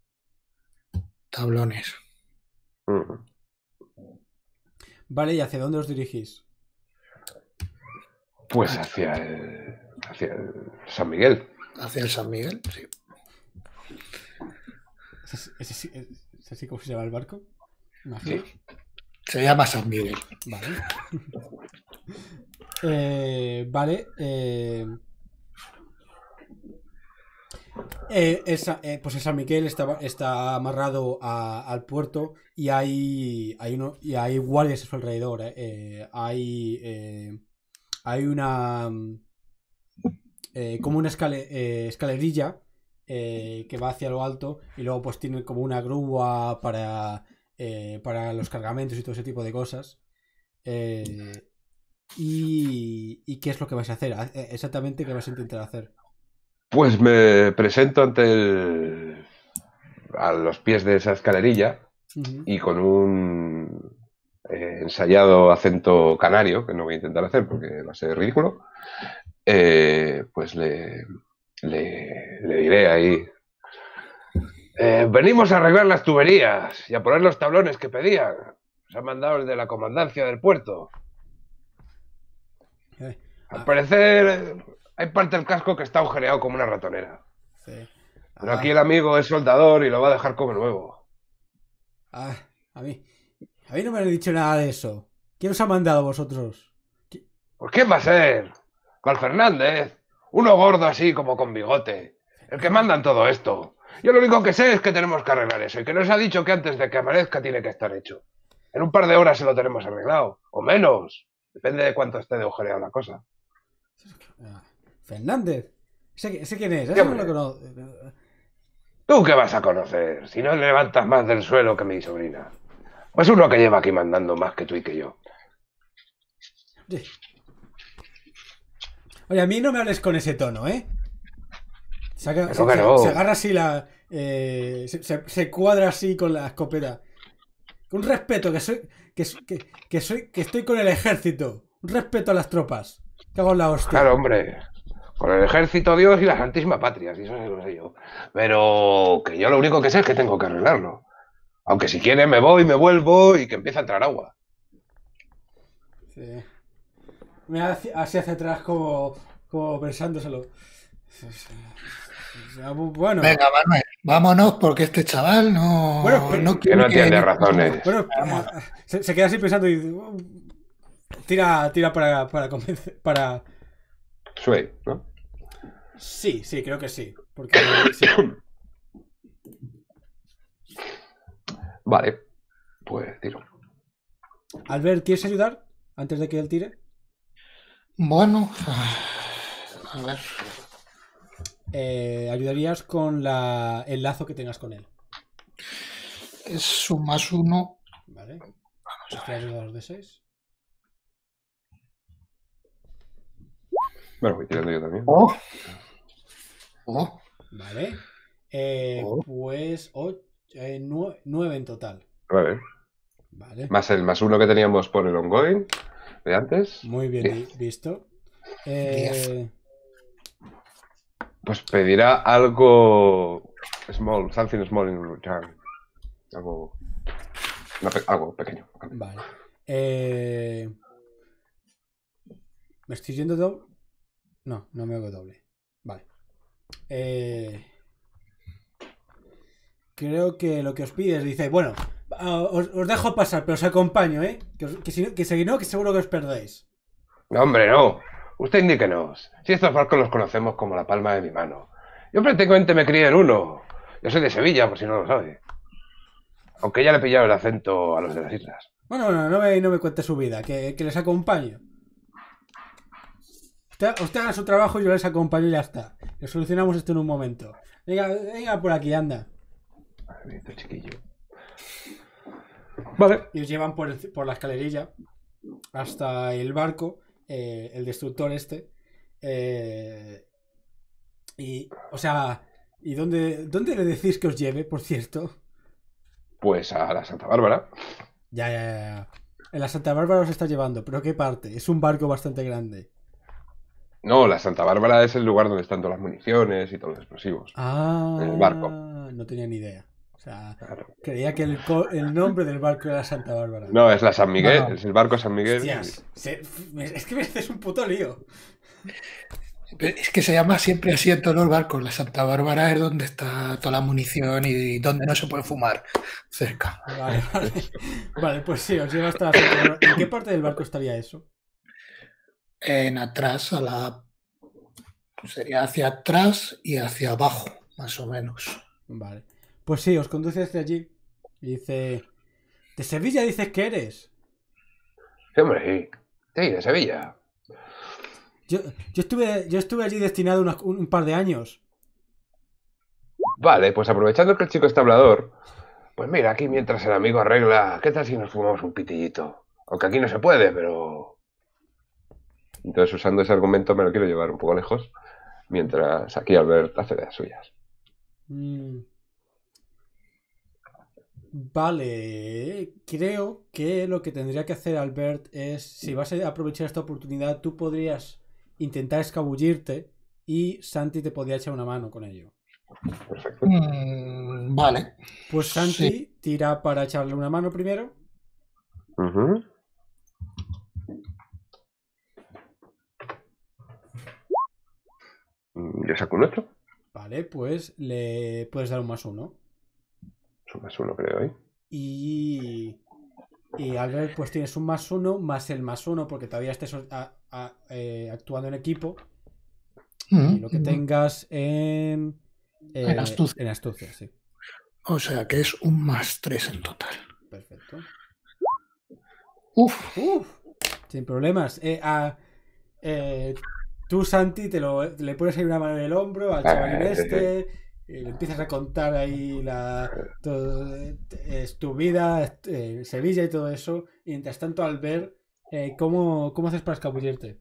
tablones. Mm. Vale, ¿y hacia dónde os dirigís? Pues ah. hacia el, hacia el San Miguel. Hacia el San Miguel, sí. ¿Es, así, es se llama el barco? Sí. Se llama San Miguel. Vale. eh, vale. Eh... Eh, eh, pues el San Miguel está, amarrado al puerto y hay, hay, uno, y hay guardias a su alrededor. Eh, hay, hay una. como una escalerilla que va hacia lo alto y luego, pues, tiene como una grúa para, para los cargamentos y todo ese tipo de cosas. y, qué es lo que vais a hacer? Exactamente qué vas a intentar hacer. Pues me presento ante el, a los pies de esa escalerilla y con un eh, ensayado acento canario, que no voy a intentar hacer porque va a ser ridículo, eh, pues le, le, diré ahí. Eh, venimos a arreglar las tuberías y a poner los tablones que pedían. Se ha mandado el de la comandancia del puerto. Al parecer hay parte del casco que está agujereado como una ratonera. Sí. Pero ah. aquí el amigo es soldador y lo va a dejar como nuevo. Ah, a mí. A mí no me han dicho nada de eso. ¿Quién os ha mandado vosotros? pues quién va a ser? cuál Fernández. Uno gordo así como con bigote. El que manda en todo esto. Yo lo único que sé es que tenemos que arreglar eso y que nos ha dicho que antes de que amanezca tiene que estar hecho. En un par de horas se lo tenemos arreglado. O menos. Depende de cuánto esté de agujereado la cosa. Ah. Fernández. Sé, quién es, no lo ¿Tú qué vas a conocer? Si no levantas más del suelo que mi sobrina. es pues uno que lleva aquí mandando más que tú y que yo. Oye, a mí no me hables con ese tono, ¿eh? Se, agarra, así la. Eh, se, cuadra así con la escopeta. Un respeto, que soy que, soy. que estoy con el ejército. Un respeto a las tropas. Que hago la hostia. Claro, hombre con el ejército, Dios y la Santísima Patria, si eso es lo sé yo. Pero que yo lo único que sé es que tengo que arreglarlo. Aunque si quiere me voy, me vuelvo y que empiece a entrar agua. Sí. Me hace, así hacia atrás como, como pensándoselo. Bueno. Venga, Manuel, vámonos porque este chaval no, bueno, no, que no tiene razones. Bueno, se, queda así pensando y oh, tira, tira para, para, convencer, para ¿no? Sí, sí, creo que sí. Porque... Vale, pues tiro. Albert, ¿quieres ayudar antes de que él tire? Bueno, a ver. Eh, ¿Ayudarías con la, el lazo que tengas con él? Es un más uno. Vale. Vamos a de seis. Bueno, voy tirando yo también. Oh. oh. Vale. Eh, oh. Pues 9 eh, en total. Vale. vale. Más el más uno que teníamos por el ongoing de antes. Muy bien visto. Eh, pues pedirá algo small, something small in return. Algo, algo pequeño. Vale. Me estoy yendo no, no me hago doble. Vale. Eh, creo que lo que os es dice, bueno, os, dejo pasar, pero os acompaño, ¿eh? Que, que, que, no, que seguro que os perdéis. No, hombre, no. Usted indíquenos. Si estos barcos los conocemos como la palma de mi mano. Yo prácticamente me crié en uno. Yo soy de Sevilla, por si no lo sabe. Aunque ya le he pillado el acento a los de las islas. Bueno, no, no, me, no me cuente su vida, que, que les acompaño. Usted, usted haga su trabajo, yo les acompaño y ya está. Le solucionamos esto en un momento. Venga, venga por aquí, anda. Este chiquillo. Vale. Y os llevan por, la escalerilla hasta el barco, eh, el destructor este. Eh, y, o sea, ¿y dónde, dónde le decís que os lleve, por cierto? Pues a la Santa Bárbara. Ya, ya, ya. En la Santa Bárbara os está llevando, pero ¿qué parte? Es un barco bastante grande. No, la Santa Bárbara es el lugar donde están todas las municiones y todos los explosivos. Ah, el barco. No tenía ni idea. O sea, creía que el, el, nombre del barco era Santa Bárbara. No, es la San Miguel, es el barco San Miguel. es que me haces un puto lío. Es que se llama siempre así en todos los barcos. La Santa Bárbara es donde está toda la munición y donde no se puede fumar cerca. Vale, vale. pues sí, os lleva hasta la ¿En qué parte del barco estaría eso? en atrás, a la sería hacia atrás y hacia abajo, más o menos. Vale. Pues sí, os conduce desde allí. Y dice, ¿de Sevilla dices que eres? Sí, hombre, sí. Sí, de Sevilla. Yo, yo, estuve, yo estuve allí destinado un par de años. Vale, pues aprovechando que el chico está hablador, pues mira, aquí mientras el amigo arregla, ¿qué tal si nos fumamos un pitillito? Aunque aquí no se puede, pero entonces, usando ese argumento, me lo quiero llevar un poco lejos, mientras aquí Albert hace de las suyas. Mm. Vale, creo que lo que tendría que hacer Albert es, si vas a aprovechar esta oportunidad, tú podrías intentar escabullirte y Santi te podría echar una mano con ello. Perfecto. Mm, vale. Pues Santi tira para echarle una mano primero. ya mm, saco un 8. Vale, pues le puedes dar un más uno. Un más uno, creo, ¿eh? Y. Y ver, pues tienes un más uno más el más uno, porque todavía estés eh, actuando en equipo. Mm-hmm. y lo que tengas en. Eh, en astucia. En astucia, sí. O sea que es un más tres en total. Perfecto. Uf. Uf. Sin problemas. Eh, a, eh, Tú, Santi, te lo, le pones ahí una mano en el hombro al chaval ah, este, y le empiezas a contar ahí la, eh, tu vida, en eh, Sevilla y todo eso. mientras tanto, al ver, eh, ¿cómo, haces para escabullirte?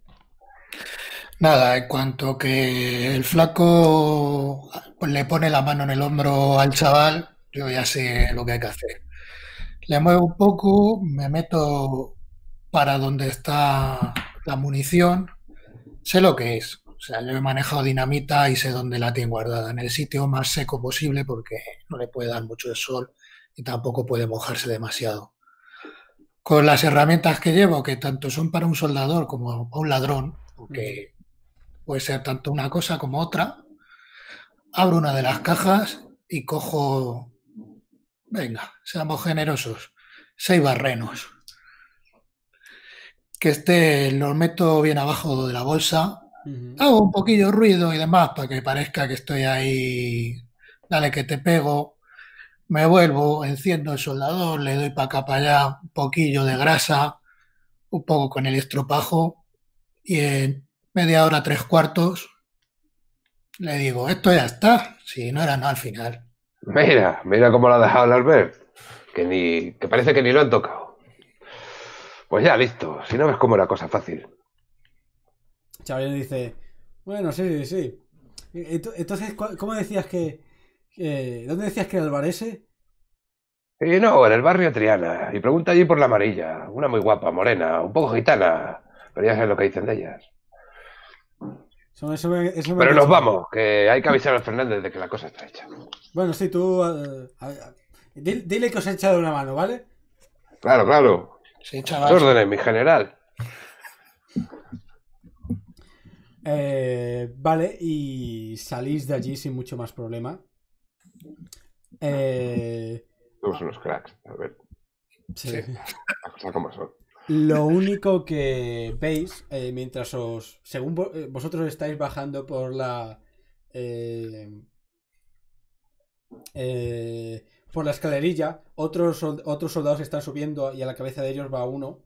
Nada, en cuanto que el flaco pues, le pone la mano en el hombro al chaval, yo ya sé lo que hay que hacer. Le muevo un poco, me meto para donde está la munición, sé lo que es. O sea, yo he manejado dinamita y sé dónde la tengo guardada, en el sitio más seco posible porque no le puede dar mucho el sol y tampoco puede mojarse demasiado. Con las herramientas que llevo, que tanto son para un soldador como para un ladrón, porque puede ser tanto una cosa como otra, abro una de las cajas y cojo, venga, seamos generosos, seis barrenos que esté, lo meto bien abajo de la bolsa, hago un poquillo ruido y demás para que parezca que estoy ahí, dale que te pego, me vuelvo, enciendo el soldador, le doy para acá, para allá, un poquillo de grasa, un poco con el estropajo y en media hora, tres cuartos, le digo, esto ya está, si no era no al final. Mira, mira cómo lo ha dejado el Albert, que, ni, que parece que ni lo han tocado. Pues ya, listo. Si no ves cómo era cosa fácil. Chavales dice, bueno, sí, sí. Entonces, ¿cómo decías que... ¿Dónde decías que era el bar ese? Eh, no, en el barrio Triana. Y pregunta allí por la amarilla. Una muy guapa, morena, un poco gitana. Pero ya sabes lo que dicen de ellas. Pero nos vamos, que hay que avisar a Fernández de que la cosa está hecha. Bueno, sí, tú. Eh, dile, que os he echado una mano, ¿vale? Claro, claro. Sí, chaval. Órdenes, mi general. Eh, vale, y salís de allí sin mucho más problema. Eh, unos cracks, a ver. Sí. son. Lo único que veis, eh, mientras os. Según eh, vosotros estáis bajando por la. Eh, por la escalerilla, otros, otros soldados están subiendo y a la cabeza de ellos va uno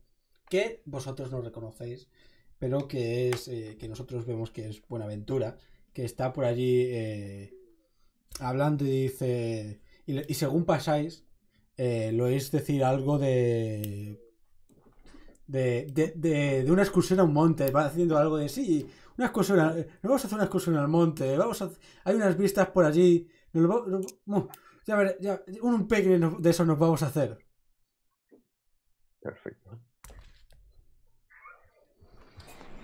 que vosotros no reconocéis, pero que es eh, que nosotros vemos que es Buenaventura, que está por allí eh, hablando y dice y, según pasáis eh, lo es decir algo de de, de, una excursión a un monte, va haciendo algo de sí, una excursión, vamos a hacer una excursión al monte, vamos hay unas vistas por allí, ya ver, ya, un pequeño de eso nos vamos a hacer. Perfecto.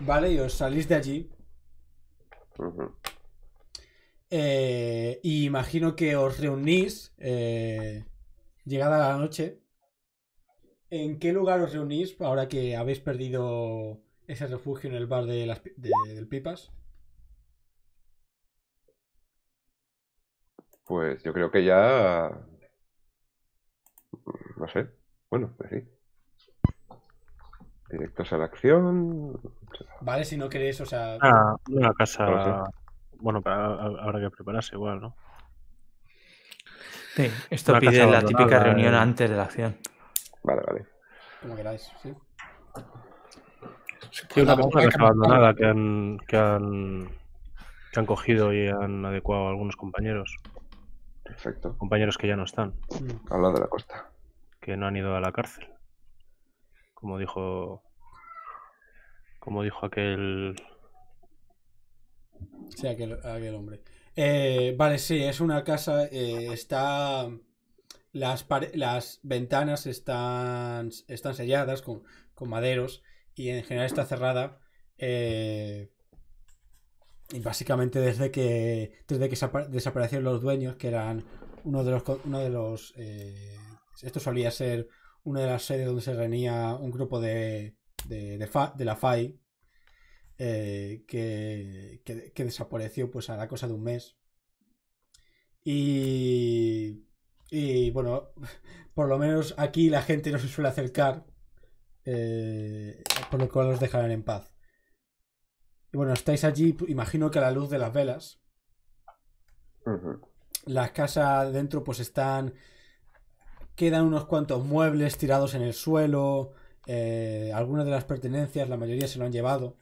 Vale, y os salís de allí. Eh, y imagino que os reunís eh, llegada la noche. ¿En qué lugar os reunís ahora que habéis perdido ese refugio en el bar del Pipas? Pues yo creo que ya... Mm, no sé. Bueno, pues sí. Directos a la acción. Vale, si no queréis, o sea... Ah, una casa... Bueno, para, habrá que prepararse igual, ¿no? Sí, esto pide la típica reunión eh. antes de la acción. Vale, vale. Como queráis, sí. una casa que abandonada que han, que han, que han cogido y han adecuado algunos compañeros. Perfecto. Compañeros que ya no están. Mm. lado de la costa. Que no han ido a la cárcel. Como dijo. Como dijo aquel. Sí, aquel, aquel hombre. Eh, vale, sí, es una casa. Eh, está. Las, las ventanas están, están selladas con, con maderos y en general está cerrada. Eh, y básicamente desde que, desde que desaparecieron los dueños, que eran uno de los... Uno de los eh, esto solía ser una de las sedes donde se reunía un grupo de, de, la FAI, eh, que, desapareció pues a la cosa de un mes. Y, y bueno, por lo menos aquí la gente no se suele acercar, eh, por lo cual los dejarán en paz. Y bueno, estáis allí, imagino que a la luz de las velas. Las casas dentro pues están... Quedan unos cuantos muebles tirados en el suelo. Eh, algunas de las pertenencias, la mayoría se lo han llevado.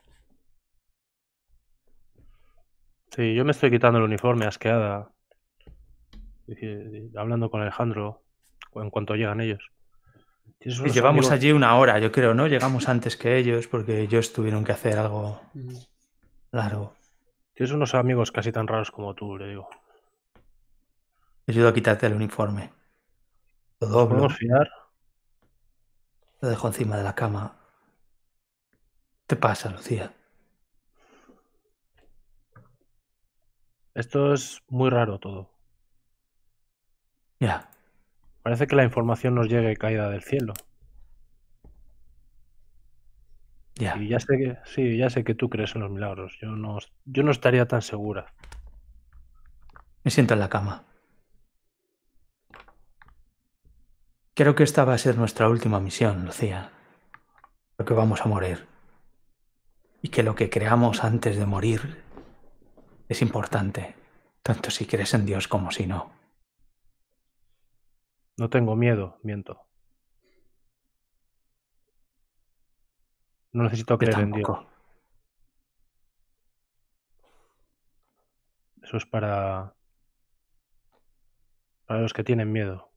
Sí, yo me estoy quitando el uniforme asqueada. Hablando con Alejandro en cuanto llegan ellos. llevamos allí una hora, yo creo, ¿no? Llegamos antes que ellos porque ellos tuvieron que hacer algo. Claro. Tienes unos amigos casi tan raros como tú, le digo. Te ayudo a quitarte el uniforme. Lo doblo. ¿Podemos fiar? Lo dejo encima de la cama. ¿Qué pasa, Lucía? Esto es muy raro todo. Ya. Parece que la información nos llegue caída del cielo ya sé que, sí, ya sé que tú crees en los milagros. Yo no, yo no estaría tan segura. Me siento en la cama. Creo que esta va a ser nuestra última misión, Lucía. Creo que vamos a morir. Y que lo que creamos antes de morir es importante, tanto si crees en Dios como si no. No tengo miedo, miento. No necesito creer en Dios. Eso es para, para los que tienen miedo.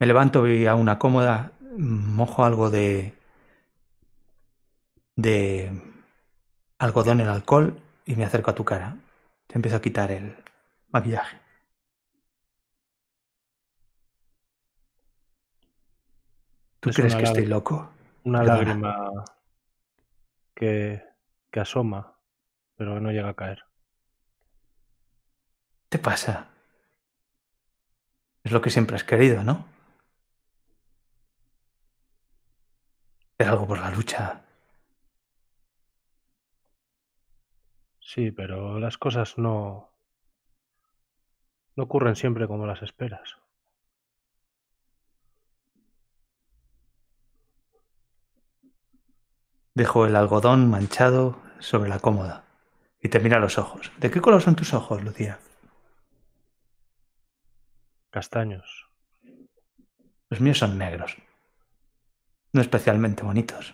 Me levanto y a una cómoda mojo algo de de algodón en alcohol y me acerco a tu cara. Te empiezo a quitar el maquillaje. ¿Tú crees que estoy loco? Una lágrima que, asoma, pero no llega a caer. ¿Qué pasa? Es lo que siempre has querido, ¿no? Hacer algo por la lucha. Sí, pero las cosas no. no ocurren siempre como las esperas. Dejo el algodón manchado sobre la cómoda y te mira los ojos. ¿De qué color son tus ojos, Lucía? Castaños. Los míos son negros. No especialmente bonitos.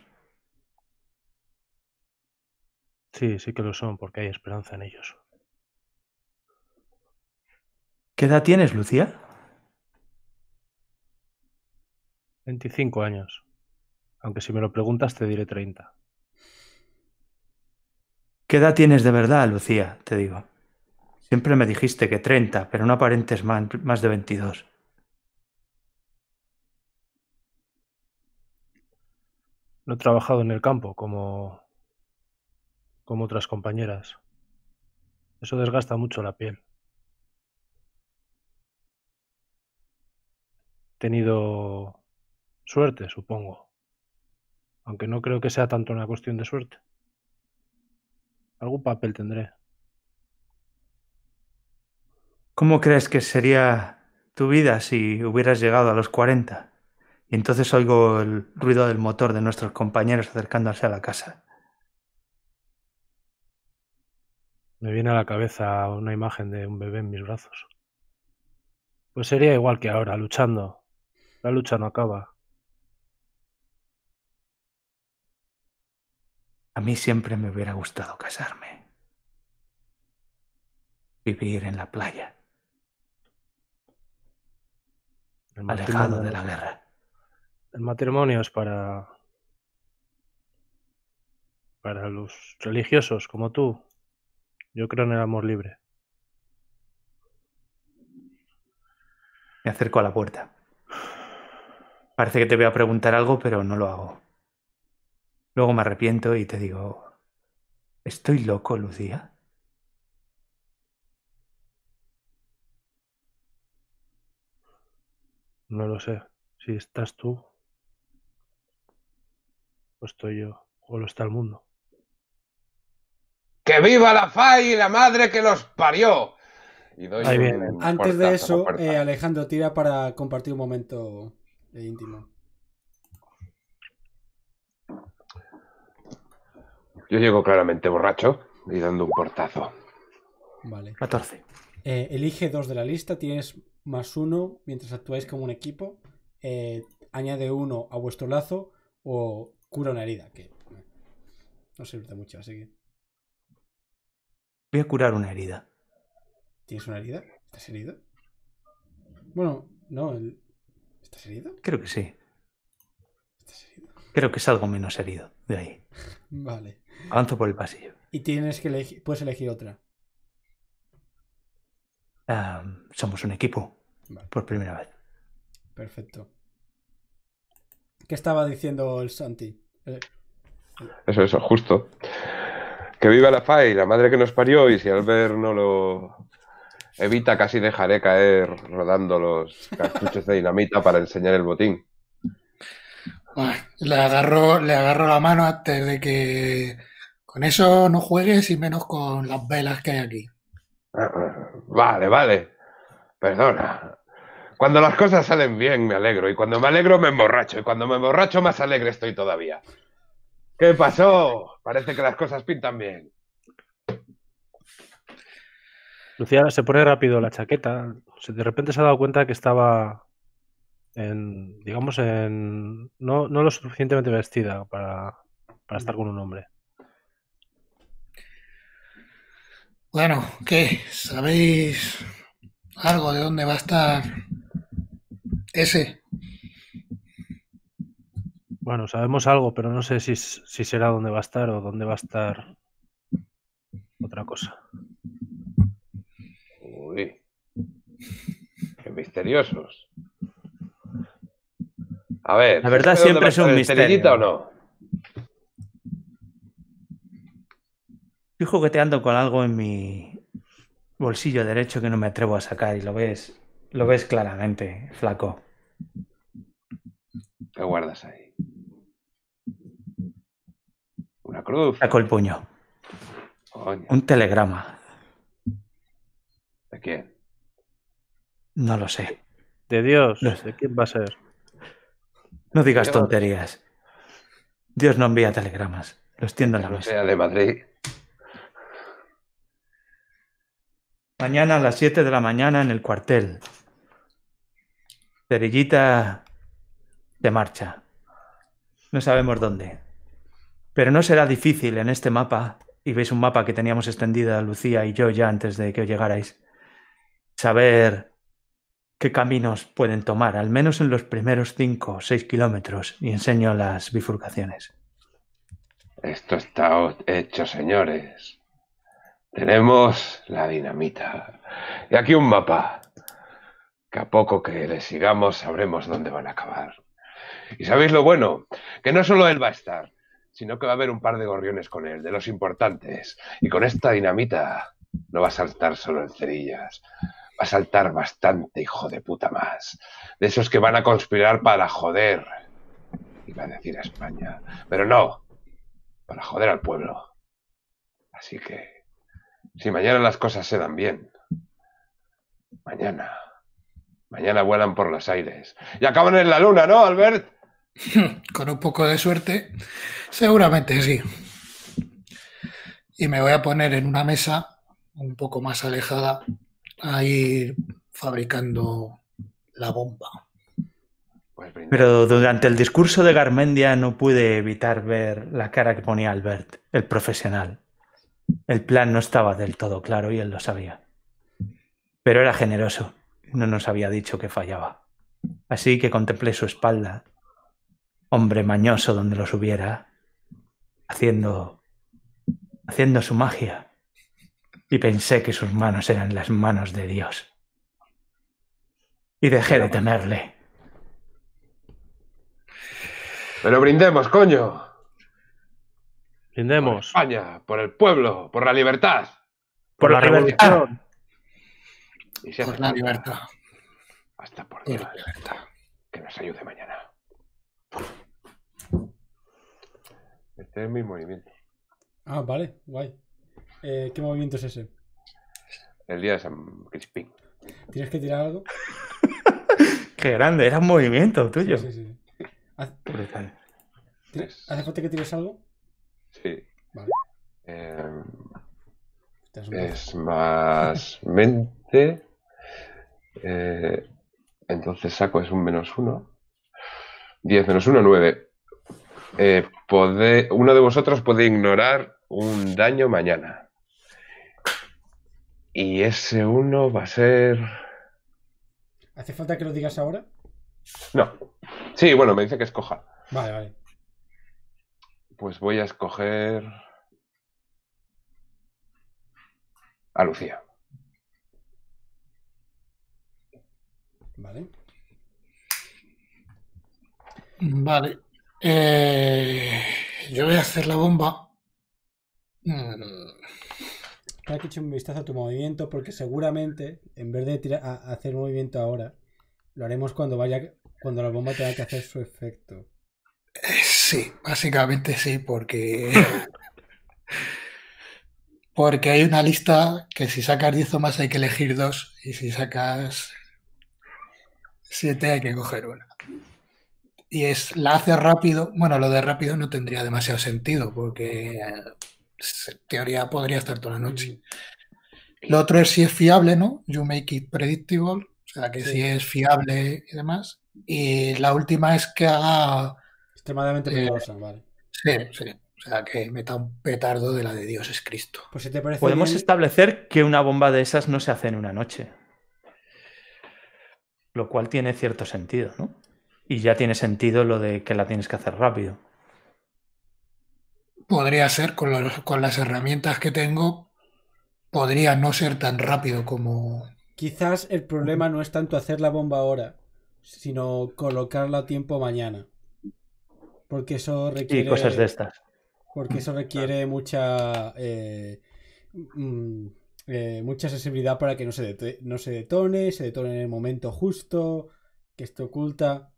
Sí, sí que lo son, porque hay esperanza en ellos. ¿Qué edad tienes, Lucía? 25 años. Aunque si me lo preguntas te diré 30. ¿Qué edad tienes de verdad, Lucía? Te digo. Siempre me dijiste que 30, pero no aparentes más, de 22. No he trabajado en el campo como, como otras compañeras. Eso desgasta mucho la piel. He tenido suerte, supongo. Aunque no creo que sea tanto una cuestión de suerte. Algún papel tendré. ¿Cómo crees que sería tu vida si hubieras llegado a los 40? Y entonces oigo el ruido del motor de nuestros compañeros acercándose a la casa. Me viene a la cabeza una imagen de un bebé en mis brazos. Pues sería igual que ahora, luchando. La lucha no acaba. A mí siempre me hubiera gustado casarme, vivir en la playa, alejado de la guerra. El matrimonio es para para los religiosos como tú. Yo creo en el amor libre. Me acerco a la puerta. Parece que te voy a preguntar algo, pero no lo hago. Luego me arrepiento y te digo, ¿estoy loco, Lucía? No lo sé. Si estás tú, o estoy yo, o lo está el mundo. ¡Que viva la FAI y la madre que los parió! Antes de eso, eh, Alejandro, tira para compartir un momento eh, íntimo. Yo llego claramente borracho y dando un portazo. Vale. 14. Eh, elige dos de la lista, tienes más uno mientras actuáis como un equipo. Eh, añade uno a vuestro lazo o cura una herida, que eh, no sirve mucho, así que. Voy a curar una herida. ¿Tienes una herida? ¿Estás herido? Bueno, no, ¿estás herido? Creo que sí. Creo que es algo menos herido de ahí. vale. Avanzo por el pasillo. Y tienes que puedes elegir otra. somos un equipo. Por primera vez. Perfecto. ¿Qué estaba diciendo el Santi? Eh, eh. Eso, eso, justo. Que viva la FAI, la madre que nos parió, y si al ver no lo evita, casi dejaré caer rodando los cartuchos de dinamita para enseñar el botín le agarro le la mano antes de que con eso no juegues y menos con las velas que hay aquí. Vale, vale. Perdona. Cuando las cosas salen bien me alegro y cuando me alegro me emborracho y cuando me emborracho más alegre estoy todavía. ¿Qué pasó? Parece que las cosas pintan bien. Luciana se pone rápido la chaqueta. De repente se ha dado cuenta que estaba digamos, en no, no lo suficientemente vestida para, para mm. estar con un hombre. Bueno, ¿qué? ¿Sabéis algo de dónde va a estar ese? Bueno, sabemos algo, pero no sé si, si será dónde va a estar o dónde va a estar otra cosa. Uy, qué misteriosos. A ver. La verdad siempre es un misterio. o no? te ando con algo en mi bolsillo derecho que no me atrevo a sacar y lo ves, lo ves claramente, flaco. ¿Qué guardas ahí? Una cruz. Saco el puño. Un telegrama. ¿De quién? No lo sé. ¿De Dios? No sé. ¿De quién va a ser? No digas tonterías. Dios no envía telegramas. Los tiendo a la luz. de Madrid. Mañana a las 7 de la mañana en el cuartel. Cerillita de marcha. No sabemos dónde. Pero no será difícil en este mapa, y veis un mapa que teníamos extendida Lucía y yo ya antes de que os llegarais, saber qué caminos pueden tomar, al menos en los primeros 5 o 6 kilómetros, y enseño las bifurcaciones. Esto está hecho, señores. Tenemos la dinamita. Y aquí un mapa. Que a poco que le sigamos sabremos dónde van a acabar. Y sabéis lo bueno, que no solo él va a estar, sino que va a haber un par de gorriones con él, de los importantes. Y con esta dinamita no va a saltar solo en cerillas, Va a saltar bastante, hijo de puta más. De esos que van a conspirar para joder. Iba a decir a España. Pero no, para joder al pueblo. Así que, si mañana las cosas se dan bien, mañana, mañana vuelan por los aires. Y acaban en la luna, ¿no, Albert? Con un poco de suerte, seguramente sí. Y me voy a poner en una mesa un poco más alejada a ir fabricando la bomba. Pues Pero durante el discurso de Garmendia no pude evitar ver la cara que ponía Albert, el profesional. El plan no estaba del todo claro y él lo sabía. Pero era generoso, no nos había dicho que fallaba. Así que contemplé su espalda, hombre mañoso donde los hubiera, haciendo, haciendo su magia y pensé que sus manos eran las manos de Dios. Y dejé de temerle. Pero brindemos, coño. Brindemos. Por España, por el pueblo, por la libertad. Por, la, revolución. por la libertad. Hasta por, Dios. la libertad. Que nos ayude mañana. Este es mi movimiento. Ah, vale, guay. Eh, ¿Qué movimiento es ese? El día de San Crispín. ¿Tienes que tirar algo? Qué grande, era un movimiento tuyo. Sí, ¿Hace falta que tires algo? Sí. Vale. Eh, es más mente. Eh, entonces saco es un menos uno. 10 menos uno, 9. Eh, uno de vosotros puede ignorar un daño mañana. Y ese uno va a ser. ¿Hace falta que lo digas ahora? No. Sí, bueno, me dice que escoja. Vale, vale. Pues voy a escoger. A Lucía. Vale. Vale. Eh, yo voy a hacer la bomba. Mm que eche un vistazo a tu movimiento, porque seguramente, en vez de hacer movimiento ahora, lo haremos cuando vaya, cuando la bomba tenga que hacer su efecto. Sí, básicamente sí, porque. porque hay una lista que si sacas 10 o más hay que elegir dos, y si sacas 7 hay que coger una. Y es, la hace rápido. Bueno, lo de rápido no tendría demasiado sentido, porque en teoría podría estar toda la noche. Lo otro es si es fiable, ¿no? You make it predictable, o sea, que si es fiable y demás. Y la última es que haga... Extremadamente eh, peligrosa, vale. Sí, sí. O sea, que meta un petardo de la de Dios es Cristo. Pues Podemos establecer que una bomba de esas no se hace en una noche. Lo cual tiene cierto sentido, ¿no? Y ya tiene sentido lo de que la tienes que hacer rápido podría ser con, con las herramientas que tengo, podría no ser tan rápido como... Quizás el problema no es tanto hacer la bomba ahora, sino colocarla a tiempo mañana. Porque eso requiere... cosas de estas. Porque eso mm, requiere mucha... Eh, mm, eh, mucha sensibilidad para que no se, no se detone, se detone en el momento justo, que esté oculta.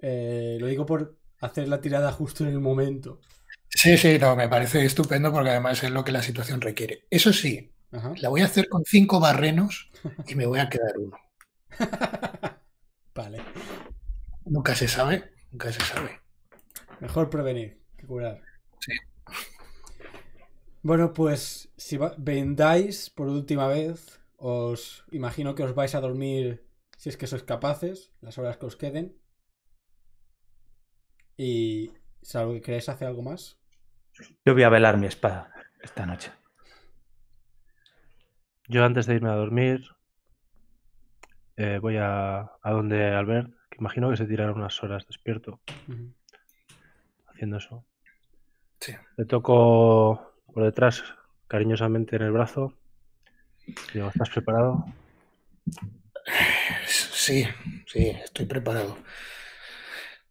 Eh, lo digo por hacer la tirada justo en el momento. Sí, sí, no, me parece estupendo porque además es lo que la situación requiere. Eso sí, la voy a hacer con cinco barrenos y me voy a quedar uno. vale. Nunca se sabe, nunca se sabe. Mejor prevenir que curar. Sí. Bueno, pues si vendáis por última vez, os imagino que os vais a dormir si es que sois capaces, las horas que os queden. Y si que queréis hacer algo más. Yo voy a velar mi espada esta noche. Yo antes de irme a dormir eh, voy a, a donde Albert, que imagino que se tirará unas horas despierto haciendo eso. Sí. Le toco por detrás cariñosamente en el brazo. Digo, ¿estás preparado? Sí, sí, estoy preparado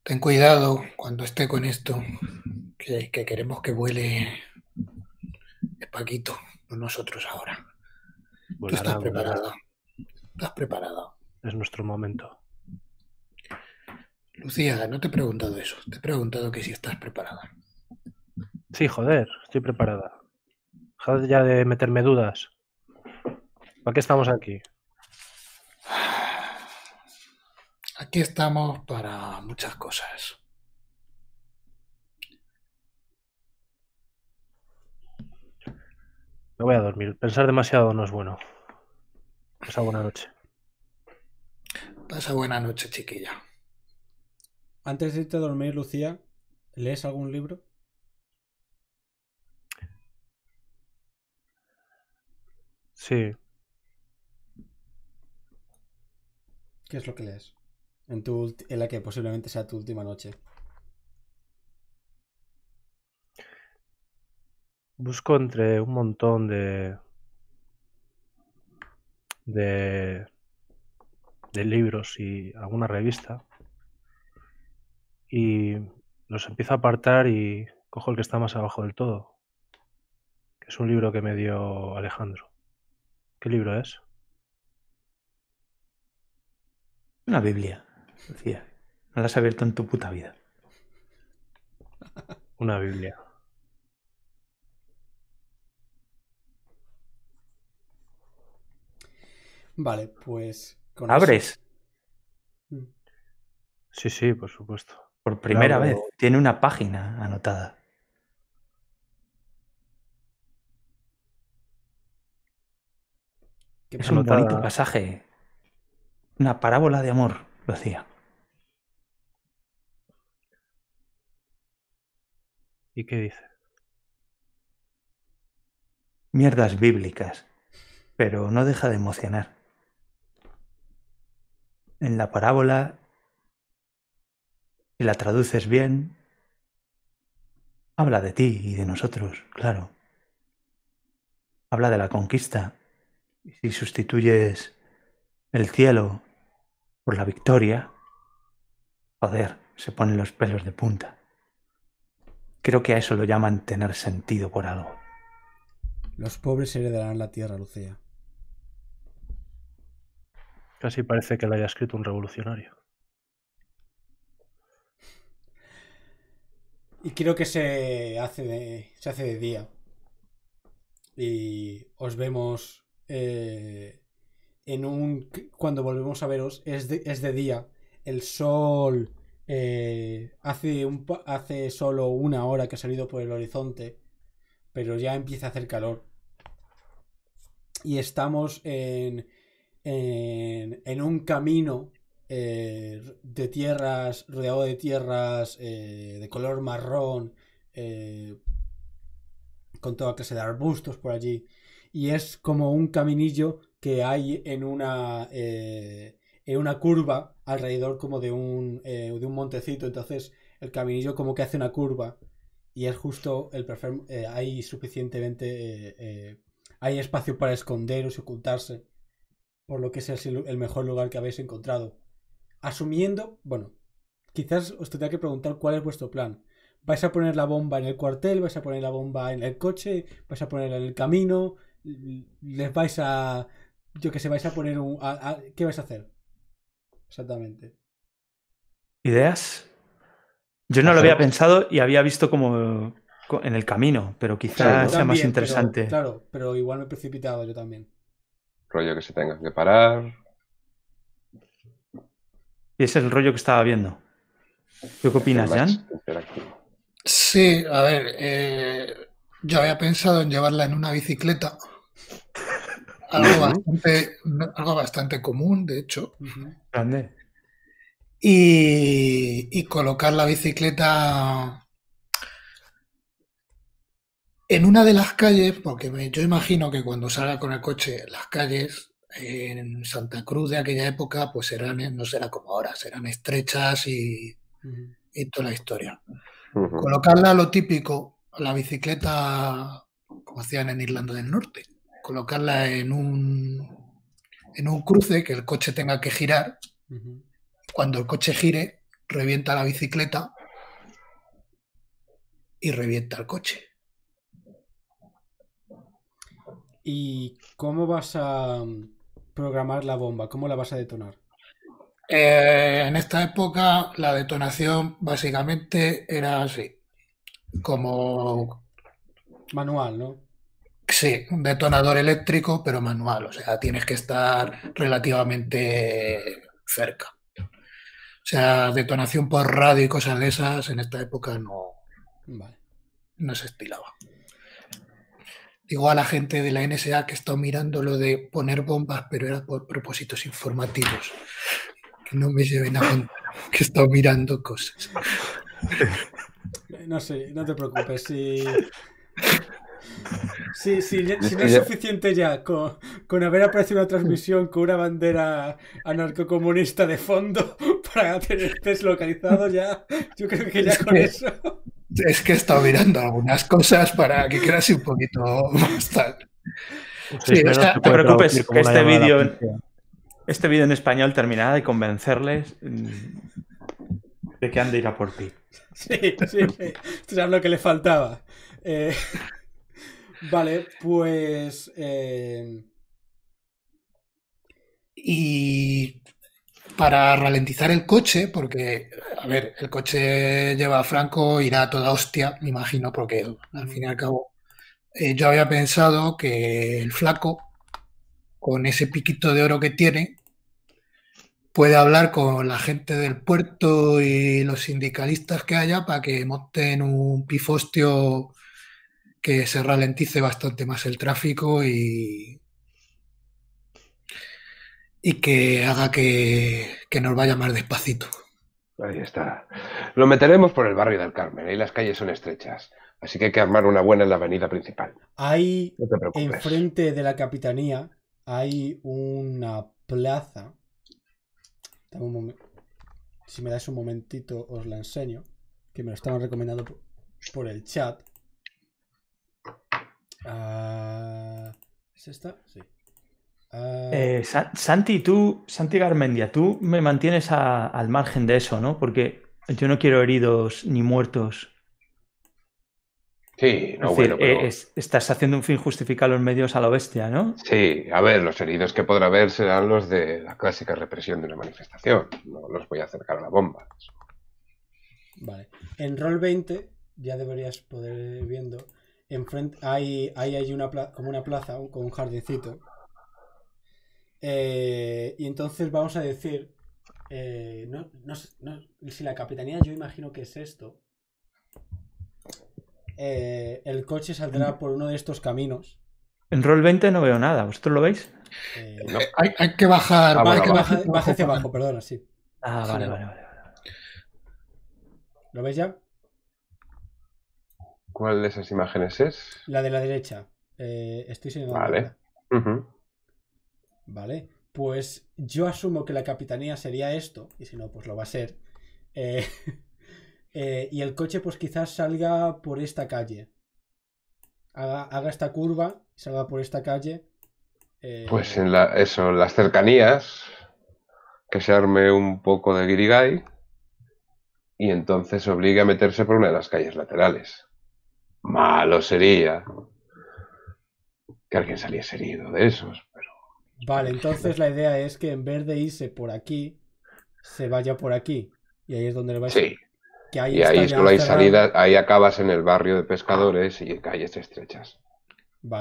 ten cuidado cuando esté con esto, que, queremos que vuele el Paquito, con nosotros ahora. estás preparado. Estás preparado. Es nuestro momento. Lucía, no te he preguntado eso. Te he preguntado que si estás preparada. Sí, joder, estoy preparada. Dejad ya de meterme dudas. ¿Para qué estamos aquí? Aquí estamos para muchas cosas. Me voy a dormir. Pensar demasiado no es bueno. Pasa buena noche. Pasa buena noche, chiquilla. Antes de irte a dormir, Lucía, ¿lees algún libro? Sí. ¿Qué es lo que lees? En, la que posiblemente sea tu última noche. Busco entre un montón de. de. de libros y alguna revista. Y los empiezo a apartar y cojo el que está más abajo del todo. Que es un libro que me dio Alejandro. ¿Qué libro es? Una Biblia no la has abierto en tu puta vida. Una Biblia. Vale, pues. ¿Abres? Mm. Sí, sí, por supuesto. Por primera vez, tiene una página anotada. Es un bonito pasaje. Una parábola de amor lo hacía. ¿Y qué dice? Mierdas bíblicas, pero no deja de emocionar. En la parábola, si la traduces bien, habla de ti y de nosotros, claro. Habla de la conquista. Y si sustituyes el cielo por la victoria, joder, se ponen los pelos de punta. Creo que a eso lo llaman tener sentido por algo. Los pobres heredarán la tierra, Lucía. Casi parece que lo haya escrito un revolucionario. Y creo que se hace de, hace de día. Y os vemos eh, un. cuando volvemos a veros, es de, día. El sol. Eh, hace, un, hace solo una hora que ha salido por el horizonte. Pero ya empieza a hacer calor. Y estamos en. en, en un camino. Eh, de tierras. rodeado de tierras. Eh, de color marrón. con toda clase de arbustos por allí. Y es como un caminillo que hay en una, eh, en una curva alrededor como de un, eh, de un montecito. Entonces el caminillo como que hace una curva y es justo el perfil eh, hay suficientemente hay espacio para esconderos y ocultarse por lo que es el mejor lugar que habéis encontrado asumiendo bueno quizás os tendría que preguntar cuál es vuestro plan vais a poner la bomba en el cuartel vais a poner la bomba en el coche vais a ponerla en el camino les vais a yo que se vais a poner un... ¿Qué vais a hacer? Exactamente. ¿Ideas? Yo no lo había pensado y había visto como en el camino, pero quizás sea más interesante. claro, pero igual me he precipitado yo también. Rollo que se tenga que parar. Y ese es el rollo que estaba viendo. qué opinas, Jan? Sí, a ver, eh, yo había pensado en llevarla en una bicicleta algo, bastante, común, de hecho. Grande. Y, colocar la bicicleta en una de las calles, porque yo imagino que cuando salga con el coche, las calles en Santa Cruz de aquella época, pues serán, no será como ahora, serán estrechas y, toda la historia. Colocarla a lo típico, la bicicleta como hacían en Irlanda del Norte colocarla en un, en un cruce que el coche tenga que girar. Cuando el coche gire, revienta la bicicleta y revienta el coche. ¿Y cómo vas a programar la bomba? ¿Cómo la vas a detonar? Eh, en esta época la detonación básicamente era así, como... Manual, ¿no? Sí, un detonador eléctrico, pero manual, o sea, tienes que estar relativamente cerca. O sea, detonación por radio y cosas de esas en esta época no, no se estilaba. Digo a la gente de la NSA que está mirando lo de poner bombas, pero era por propósitos informativos. Que no me lleven a que he mirando cosas. No sé, no te preocupes. Si, Sí, sí, si no es suficiente ya con, haber aparecido una transmisión con una bandera anarcocomunista de fondo para tener localizado ya, yo creo que ya con eso. Es que he estado mirando algunas cosas para que quedase un poquito más tal. Pues no te preocupes, este vídeo este vídeo en español terminará de convencerles mm, de que han de ir a por ti. Sí, sí, sí. Esto es lo que le faltaba. Eh, Vale, pues. Eh, y para ralentizar el coche, porque, a ver, el coche lleva a Franco, irá a toda hostia, me imagino, porque al fin y al cabo eh, yo había pensado que el flaco, con ese piquito de oro que tiene, puede hablar con la gente del puerto y los sindicalistas que haya para que monten un pifostio que se ralentice bastante más el tráfico y, y que haga que, nos vaya más despacito. Ahí está. Lo meteremos por el barrio del Carmen, ahí las calles son estrechas. Así que hay que armar una buena en la avenida principal. Hay, en frente enfrente de la capitanía, hay una plaza. Si me dais un momentito, os la enseño. Que me lo están recomendando por el chat. Ah, ¿Es esta? Sí. Ah, eh, Santi, tú, Santi Garmendia, tú me mantienes al margen de eso, ¿no? Porque yo no quiero heridos ni muertos. Sí, no, es estás haciendo un fin justificar los medios a la bestia, ¿no? Sí, a ver, los heridos que podrá haber serán los de la clásica represión de una manifestación. No los voy a acercar a la bomba. Vale. En rol 20 ya deberías poder ir viendo enfrente, hay, hay, una como una plaza con un jardincito. Eh, y entonces vamos a decir, eh, si la capitanía yo imagino que es esto, eh, el coche saldrá mm. por uno de estos caminos. En rol 20 no veo nada, ¿vosotros lo veis? Hay, que bajar. Ah, hacia abajo, perdona, sí. Ah, vale, vale, vale. ¿Lo veis ya? ¿Cuál de esas imágenes es? La de la derecha. Eh, estoy sin Vale. Vale. Pues yo asumo que la capitanía sería esto, y si no, pues lo va a ser. Eh, eh, y el coche, pues quizás salga por esta calle. Haga, esta curva, salga por esta calle. pues en eso, las cercanías, que se arme un poco de guirigay y entonces obligue a meterse por una de las calles laterales. Malo sería que alguien saliese herido de esos, pero... Vale, entonces la idea es que en vez de irse por aquí, se vaya por aquí. Y ahí es donde le vais sí. Que y ahí solo hay salida, ahí acabas en el barrio de pescadores y en calles estrechas.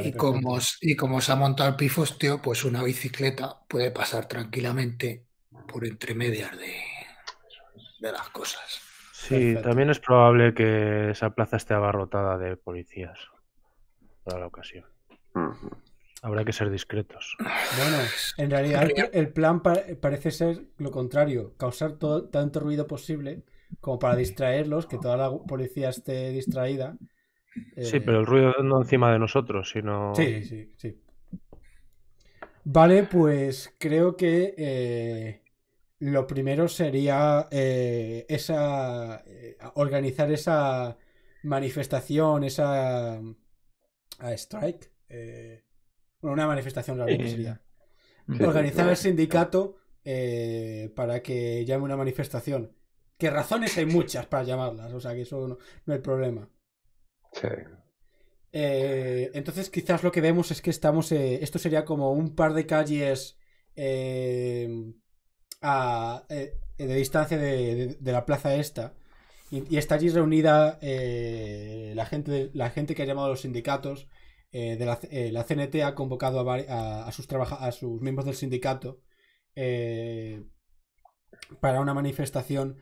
y, como, se ha montado el pifosteo, pues una bicicleta puede pasar tranquilamente por entre medias de las cosas. Sí, también es probable que esa plaza esté abarrotada de policías para la ocasión. Habrá que ser discretos. Bueno, en realidad el plan parece ser lo contrario, causar todo, tanto ruido posible como para distraerlos, que toda la policía esté distraída. Sí, eh. pero el ruido no encima de nosotros, sino... Sí, sí, sí. Vale, pues creo que eh, lo primero sería eh, esa eh, organizar esa manifestación, esa a strike, eh, bueno, una manifestación realmente sería organizar el sindicato para que llame una manifestación. Que razones hay muchas para llamarlas, o sea que eso no, es hay problema. Sí. entonces quizás lo que vemos es que estamos, esto sería como un par de calles a, eh, de distancia de, la plaza esta. Y, está allí reunida eh, la, gente, la gente que ha llamado a los sindicatos. Eh, de la, CNT ha convocado a, sus a sus miembros del sindicato para una manifestación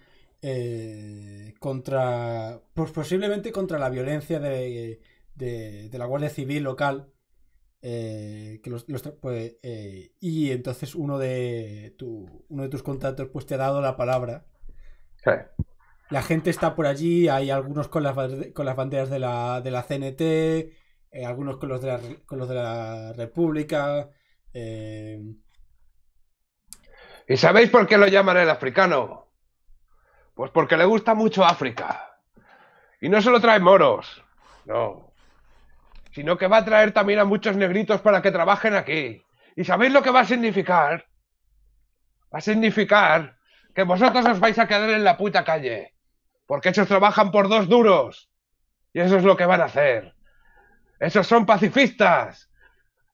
contra, pues posiblemente contra la violencia de la Guardia Civil local eh, que pues, eh, y entonces uno de, uno de tus contactos pues, te ha dado la palabra. La gente está por allí, hay algunos con las, con las banderas de la, CNT, eh, algunos con los de la, con los de la República. ¿Y sabéis por qué lo llaman el africano? Pues porque le gusta mucho África. Y no solo trae moros, no, sino que va a traer también a muchos negritos para que trabajen aquí. ¿Y sabéis lo que va a significar? Va a significar que vosotros os vais a quedar en la puta calle, porque esos trabajan por dos duros. Y eso es lo que van a hacer. Esos son pacifistas.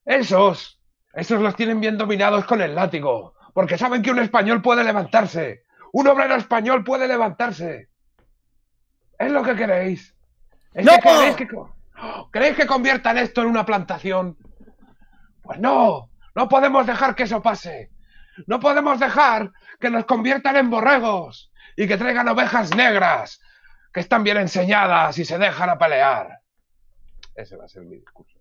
Esos, esos los tienen bien dominados con el látigo, porque saben que un español puede levantarse. Un obrero español puede levantarse. Es lo que queréis. ¿Es lo que queréis que... ¿Creéis que conviertan esto en una plantación? Pues no, no podemos dejar que eso pase. No podemos dejar que nos conviertan en borregos y que traigan ovejas negras que están bien enseñadas y se dejan a pelear. Ese va a ser mi discurso.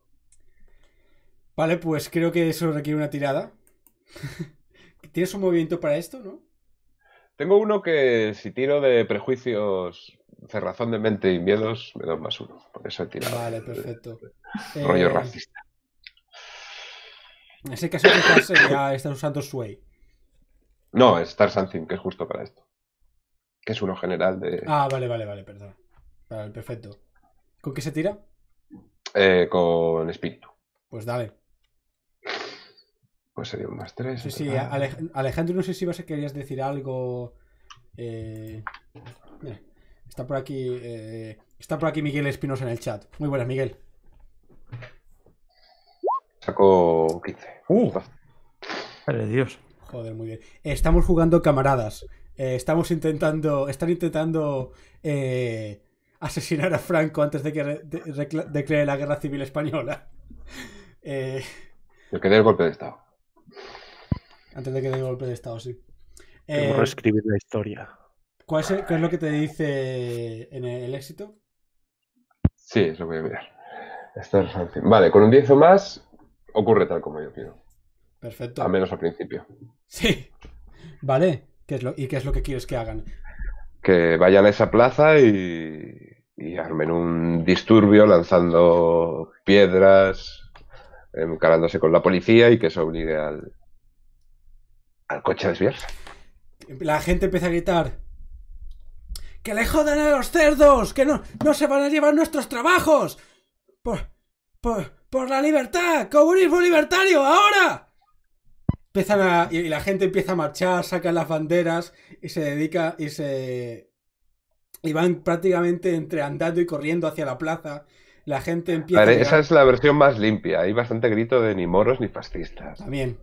Vale, pues creo que eso requiere una tirada. ¿Tienes un movimiento para esto, no? Tengo uno que si tiro de prejuicios cerrazón de mente y miedos me da más uno. Por eso he tirado. Vale, perfecto. rollo eh, racista. En ese caso quizás ya estar usando Sway. No, Star Something, que es justo para esto. Que es uno general de. Ah, vale, vale, vale, perdón. Vale, perfecto. ¿Con qué se tira? Eh, con espíritu. Pues dale. Pues sería un más tres. Sí, sí, Alejandro, no sé si vas a querías decir algo. Eh... Mira. Está por aquí, eh, está por aquí Miguel Espinosa en el chat. Muy buenas, Miguel. Saco 15. Uh. Dios. Joder, muy bien. Estamos jugando camaradas. Eh, estamos intentando. Están intentando eh, asesinar a Franco antes de que declare la guerra civil española. Eh, que dé el golpe de Estado. Antes de que dé el golpe de Estado, sí. Eh... reescribir la historia. ¿Cuál es, ¿Qué es lo que te dice en el éxito? Sí, lo voy a mirar. Vale, con un 10 o más ocurre tal como yo quiero. Perfecto. Al menos al principio. Sí. Vale. ¿Qué es ¿Y qué es lo que quieres que hagan? Que vayan a esa plaza y, armen un disturbio lanzando piedras, encarándose con la policía y que eso obligue al, al coche a desviarse. La gente empieza a gritar, ¡Que le jodan a los cerdos! ¡Que no, no se van a llevar nuestros trabajos! ¡Por, por, la libertad! ¡Comunismo libertario! ¡Ahora! Empiezan a, y la gente empieza a marchar, sacan las banderas y se dedica y se y van prácticamente entre andando y corriendo hacia la plaza. La gente empieza. esa es la versión más limpia. Hay bastante grito de ni moros ni fascistas. También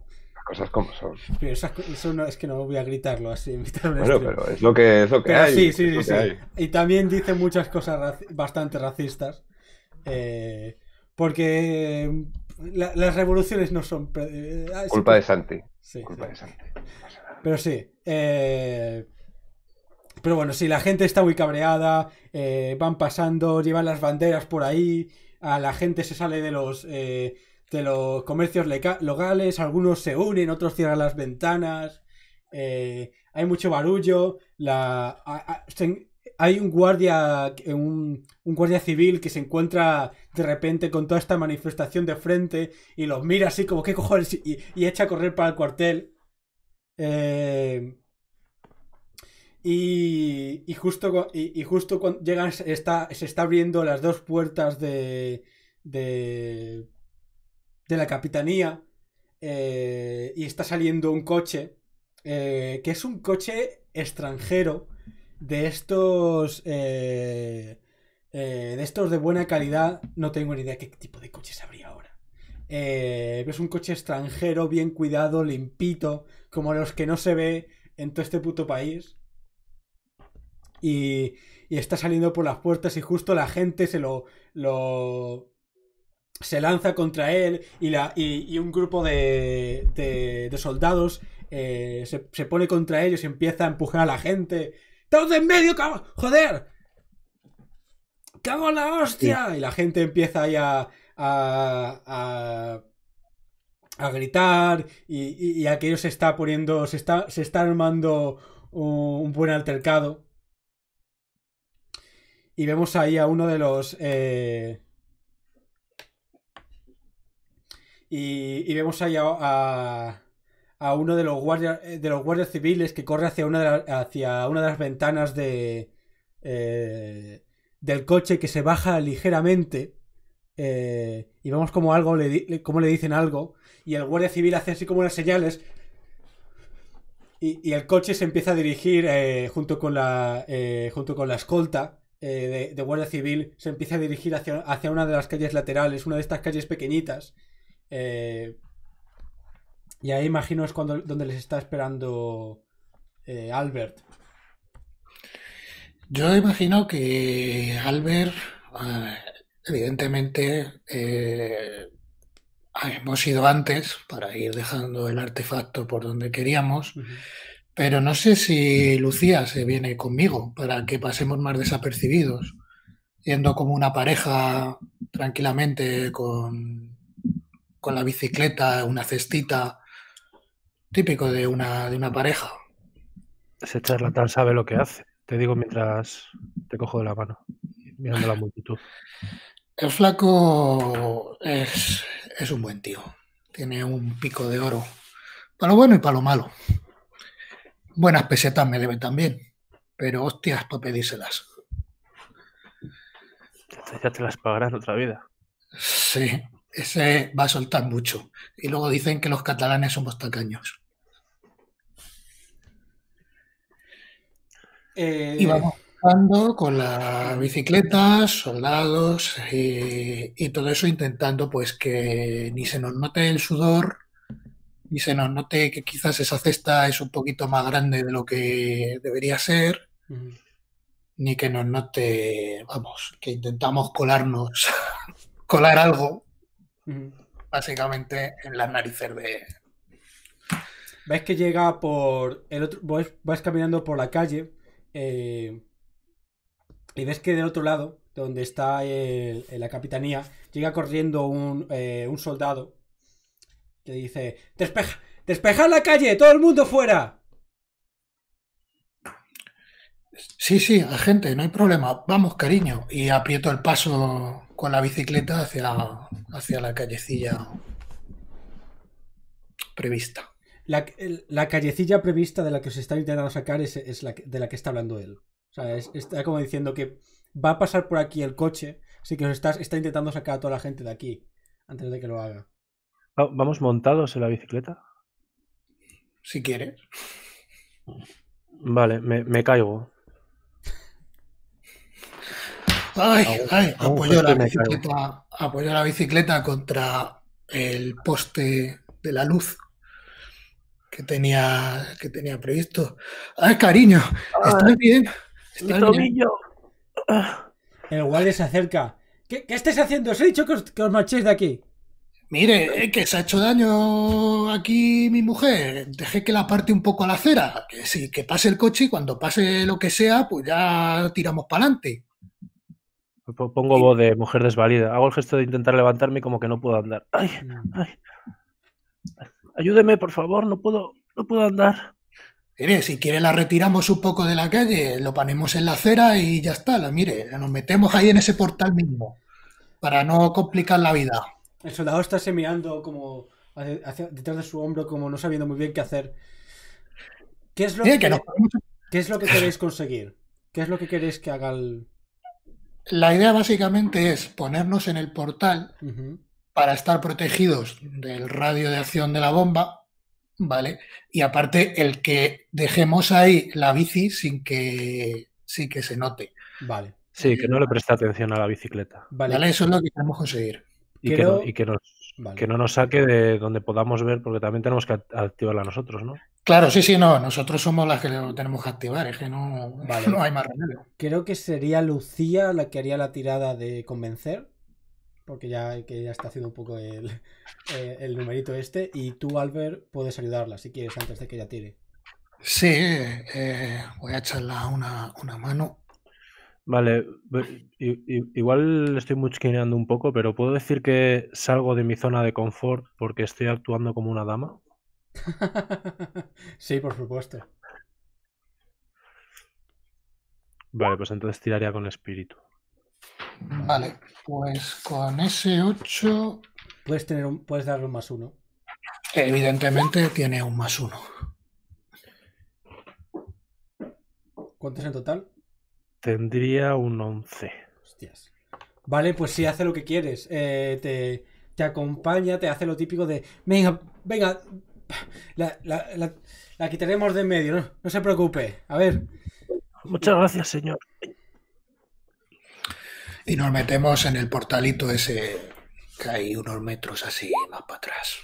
cosas como son. eso, es que no voy a gritarlo así. En pero es lo que, es que hay. Sí, sí, sí. Y también dice muchas cosas bastante racistas. Eh, porque las revoluciones no son. Eh, ah, culpa de Santi. Sí, culpa de Santi. Pero sí. Eh, pero bueno, si la gente está muy cabreada. van pasando, llevan las banderas por ahí. A la gente se sale de los de los comercios locales, algunos se unen, otros cierran las ventanas, eh, hay mucho barullo, la, hay un guardia, eh, un, guardia civil que se encuentra de repente con toda esta manifestación de frente y los mira así como qué cojones y, echa a correr para el cuartel. Eh, y, y, justo, justo cuando llegan se está abriendo las dos puertas de, de de la capitanía eh, y está saliendo un coche, eh, que es un coche extranjero de estos... Eh, de estos de buena calidad, no tengo ni idea qué tipo de coche habría ahora. es un coche extranjero, bien cuidado, limpito, como los que no se ve en todo este puto país. Y, y está saliendo por las puertas y justo la gente se lo, lo se lanza contra él y, la, un grupo de, de, soldados eh, se, pone contra ellos y empieza a empujar a la gente. todo en medio, cabrón! ¡Joder! ¡Cago en la hostia! Y la gente empieza ahí a, a, a, gritar y, y, aquello se está poniendo, se está, se está armando un, buen altercado. Y vemos ahí a uno de los... Eh, y, vemos ahí a, uno de los, guardias, eh, de los guardias civiles que corre hacia una de, hacia una de las ventanas de, eh, del coche que se baja ligeramente. Eh, y vemos como algo le, como le dicen algo y el guardia civil hace así como unas señales y, el coche se empieza a dirigir junto, con la, junto con la escolta de, de, guardia civil se empieza a dirigir hacia una de las calles laterales una de estas calles pequeñitas eh, y ahí imagino es cuando, donde les está esperando eh, Albert. Yo imagino que Albert, ah, evidentemente, eh, ah, hemos ido antes para ir dejando el artefacto por donde queríamos, pero no sé si Lucía se viene conmigo para que pasemos más desapercibidos, yendo como una pareja tranquilamente con con la bicicleta, una cestita, típico de una, de una pareja. Ese charlatán sabe lo que hace, te digo mientras te cojo de la mano, mirando la multitud. El flaco es, un buen tío, tiene un pico de oro, para lo bueno y para lo malo. Buenas pesetas me deben también, pero hostias para pedírselas. ya te las pagarás otra vida. Sí ese va a soltar mucho. Y luego dicen que los catalanes somos tacaños. Y eh, vamos con las bicicletas, soldados y, todo eso, intentando pues que ni se nos note el sudor, ni se nos note que quizás esa cesta es un poquito más grande de lo que debería ser, ni que nos note, vamos, que intentamos colarnos, colar algo Básicamente en las narices de. Ves que llega por. el otro Vas, vas caminando por la calle. Eh, y ves que del otro lado, donde está la capitanía, llega corriendo un, eh, un soldado que dice: ¡Despeja! despeja la calle! ¡Todo el mundo fuera! Sí, sí, agente, no hay problema. Vamos, cariño. Y aprieto el paso con la bicicleta hacia, hacia la callecilla prevista. La, callecilla prevista de la que os está intentando sacar es, es la, de la que está hablando él. O sea, está como diciendo que va a pasar por aquí el coche, así que os está, está intentando sacar a toda la gente de aquí antes de que lo haga. Ah, ¿Vamos montados en la bicicleta? Si quieres. Vale, me caigo. Ay, ay, apoyó la, bicicleta, la bicicleta contra el poste de la luz que tenía, que tenía previsto. Ay, cariño, ah, ¿estás bien? Ah. El guardia se acerca. ¿Qué, qué haciendo? Os he dicho que os, marchéis de aquí. Mire, eh, que se ha hecho daño aquí mi mujer. Dejé que la parte un poco a la acera. Que sí, que pase el coche y cuando pase lo que sea, pues ya tiramos para adelante. Pongo voz de mujer desvalida. Hago el gesto de intentar levantarme como que no puedo andar. Mm. Ayúdeme, por favor, no puedo, no puedo andar. Mire, si quiere la retiramos un poco de la calle, lo ponemos en la acera y ya está. La, mire, nos metemos ahí en ese portal mismo para no complicar la vida. El soldado está semeando como detrás de su hombro, como no sabiendo muy bien qué hacer. ¿Qué es ¿qué es lo que queréis conseguir? ¿Qué es lo que queréis que haga el, la idea básicamente es ponernos en el portal para estar protegidos del radio de acción de la bomba, ¿vale? Y aparte el que dejemos ahí la bici sin que, sin que se note. Vale. Sí, que no le preste atención a la bicicleta. Vale, eso es lo que queremos conseguir. Y, que, y que, nos que no nos saque de donde podamos ver, porque también tenemos que activarla nosotros, ¿no? Claro, sí, sí, no. Nosotros somos las que lo tenemos que activar, es que no, hay más remedio. Creo que sería Lucía la que haría la tirada de convencer, porque ya, que ya está haciendo un poco el, eh, numerito este. Y tú, Albert, puedes ayudarla si quieres antes de que ella tire. Sí, eh, voy a echarla una, una mano. Vale, igual estoy muchquineando un poco, pero ¿puedo decir que salgo de mi zona de confort porque estoy actuando como una dama? sí, por supuesto. Vale, pues entonces tiraría con espíritu. Vale, pues con ese 8. Puedes, tener puedes darle un más uno. Evidentemente tiene un más uno. ¿Cuántos en total? Tendría un 11. Hostias. Vale, pues sí, hace lo que quieres. Eh, te, acompaña, te hace lo típico de. Venga, venga. La, la, quitaremos de en medio, ¿no? se preocupe. A ver. Muchas gracias, señor. Y nos metemos en el portalito ese que hay unos metros así más para atrás.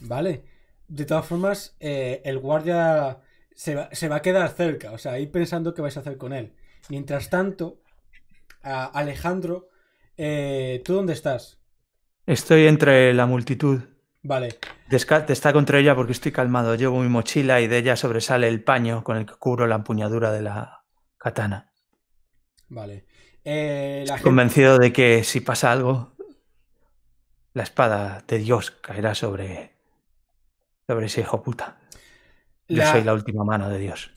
Vale. De todas formas, eh, el guardia se va, a quedar cerca. O sea, ahí pensando qué vais a hacer con él. Mientras tanto, Alejandro, eh, ¿tú dónde estás? Estoy entre la multitud. Vale. te está contra ella porque estoy calmado. Llevo mi mochila y de ella sobresale el paño con el que cubro la empuñadura de la katana. Vale. Eh, convencido de que si pasa algo, la espada de Dios caerá sobre, sobre ese hijo puta. Yo soy la última mano de Dios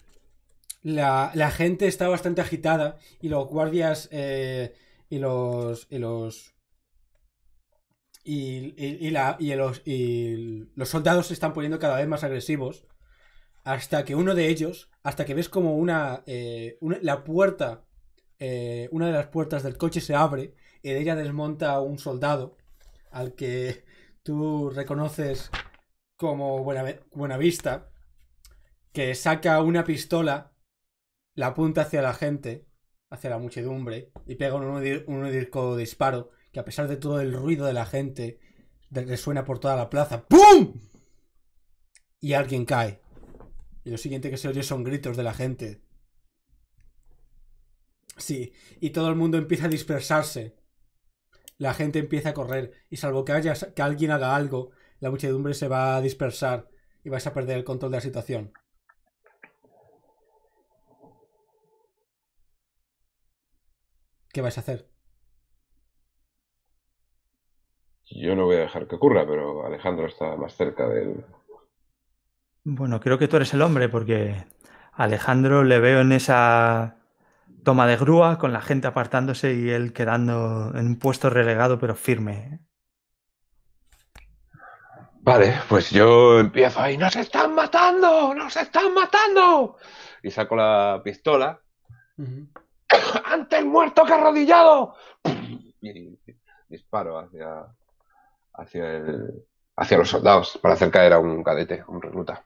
la, la gente está bastante agitada y los guardias eh, y los y los y, la, y, los, soldados se están poniendo cada vez más agresivos hasta que uno de ellos, hasta que ves como una, eh, la puerta, eh, una de las puertas del coche se abre y de ella desmonta un soldado al que tú reconoces como buena buena que saca una pistola la apunta hacia la gente, hacia la muchedumbre, y pega un de disparo que a pesar de todo el ruido de la gente resuena por toda la plaza. ¡Pum! Y alguien cae. Y lo siguiente que se oye son gritos de la gente. Sí, y todo el mundo empieza a dispersarse. La gente empieza a correr. Y salvo que, haya, que alguien haga algo, la muchedumbre se va a dispersar y vais a perder el control de la situación. ¿Qué vais a hacer? Yo no voy a dejar que ocurra, pero Alejandro está más cerca de él. Bueno, creo que tú eres el hombre, porque Alejandro le veo en esa toma de grúa, con la gente apartándose y él quedando en un puesto relegado, pero firme. ¿eh? Vale, pues yo empiezo ahí, ¡nos están matando! ¡Nos están matando! Y saco la pistola. ¡Ante el muerto que arrodillado. disparo hacia, hacia, hacia los soldados para hacer caer a un cadete, un recluta.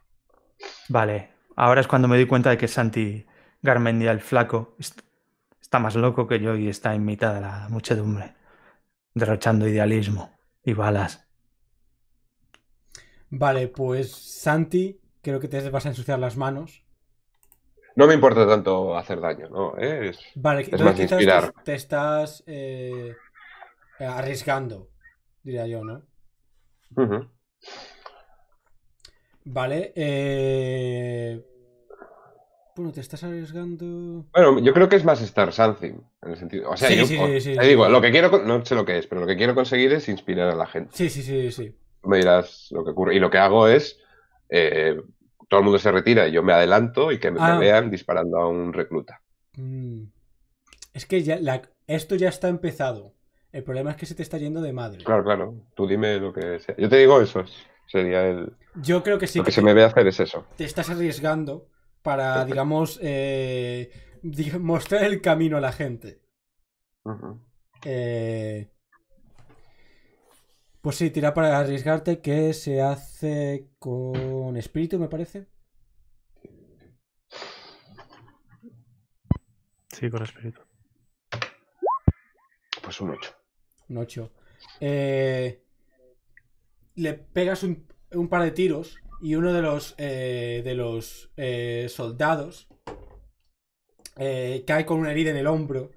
Vale, ahora es cuando me doy cuenta de que Santi Garmendia, el flaco, está más loco que yo y está en mitad de la muchedumbre, derrochando idealismo y balas. Vale, pues Santi, creo que te vas a ensuciar las manos no me importa tanto hacer daño, ¿no? Es, vale, inspirar. Te, estás eh, arriesgando, diría yo, ¿no? Vale, eh, Bueno, te estás arriesgando. Bueno, yo creo que es más estar something. En el sentido. O sea, yo, sí, sí, lo que quiero. No sé lo que es, pero lo que quiero conseguir es inspirar a la gente. Sí, sí, sí, sí. Me dirás lo que ocurre. Y lo que hago es eh, todo el mundo se retira, yo me adelanto y que me, vean ah. disparando a un recluta. Mm. Es que esto ya está empezado. El problema es que se te está yendo de madre. Claro, claro. Tú dime lo que sea. Yo te digo eso. Sería el. Yo creo que sí. Lo que, se me ve hacer es eso. Te estás arriesgando para, digamos, eh, mostrar el camino a la gente. eh, pues sí, tira para arriesgarte que se hace con espíritu, me parece. Sí, con espíritu. Pues un 8. Un 8. Eh, le pegas un, par de tiros y uno de los, eh, de los eh, soldados cae con una herida en el hombro.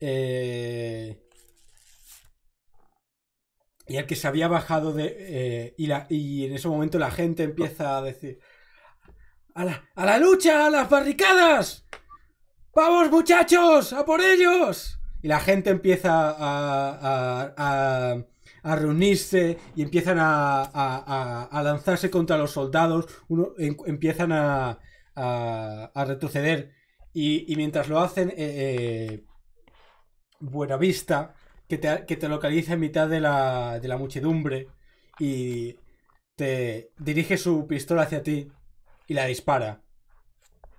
Eh, y el que se había bajado de. Eh, y, en ese momento la gente empieza a decir: ¡A la, lucha! ¡A las barricadas! ¡Vamos, muchachos! ¡A por ellos! Y la gente empieza a, a, reunirse y empiezan a, lanzarse contra los soldados. Uno, empiezan a, a retroceder. Y, mientras lo hacen, buena eh, vista eh, Buenavista que te, localiza en mitad de la, muchedumbre y te dirige su pistola hacia ti y la dispara.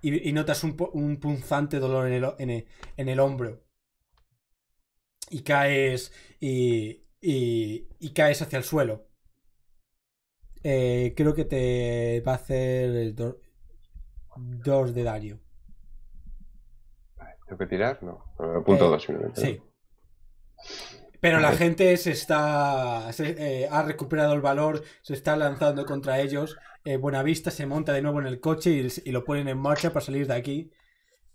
Y, notas un, punzante dolor en el, hombro. Y caes. Y, y, caes hacia el suelo. Eh, creo que te va a hacer el dos de Dario ¿Tengo que tirar? No. Punto eh, dos Sí. Pero la gente se está eh, ha recuperado el valor, se está lanzando contra ellos. Eh, Buenavista se monta de nuevo en el coche y, lo ponen en marcha para salir de aquí.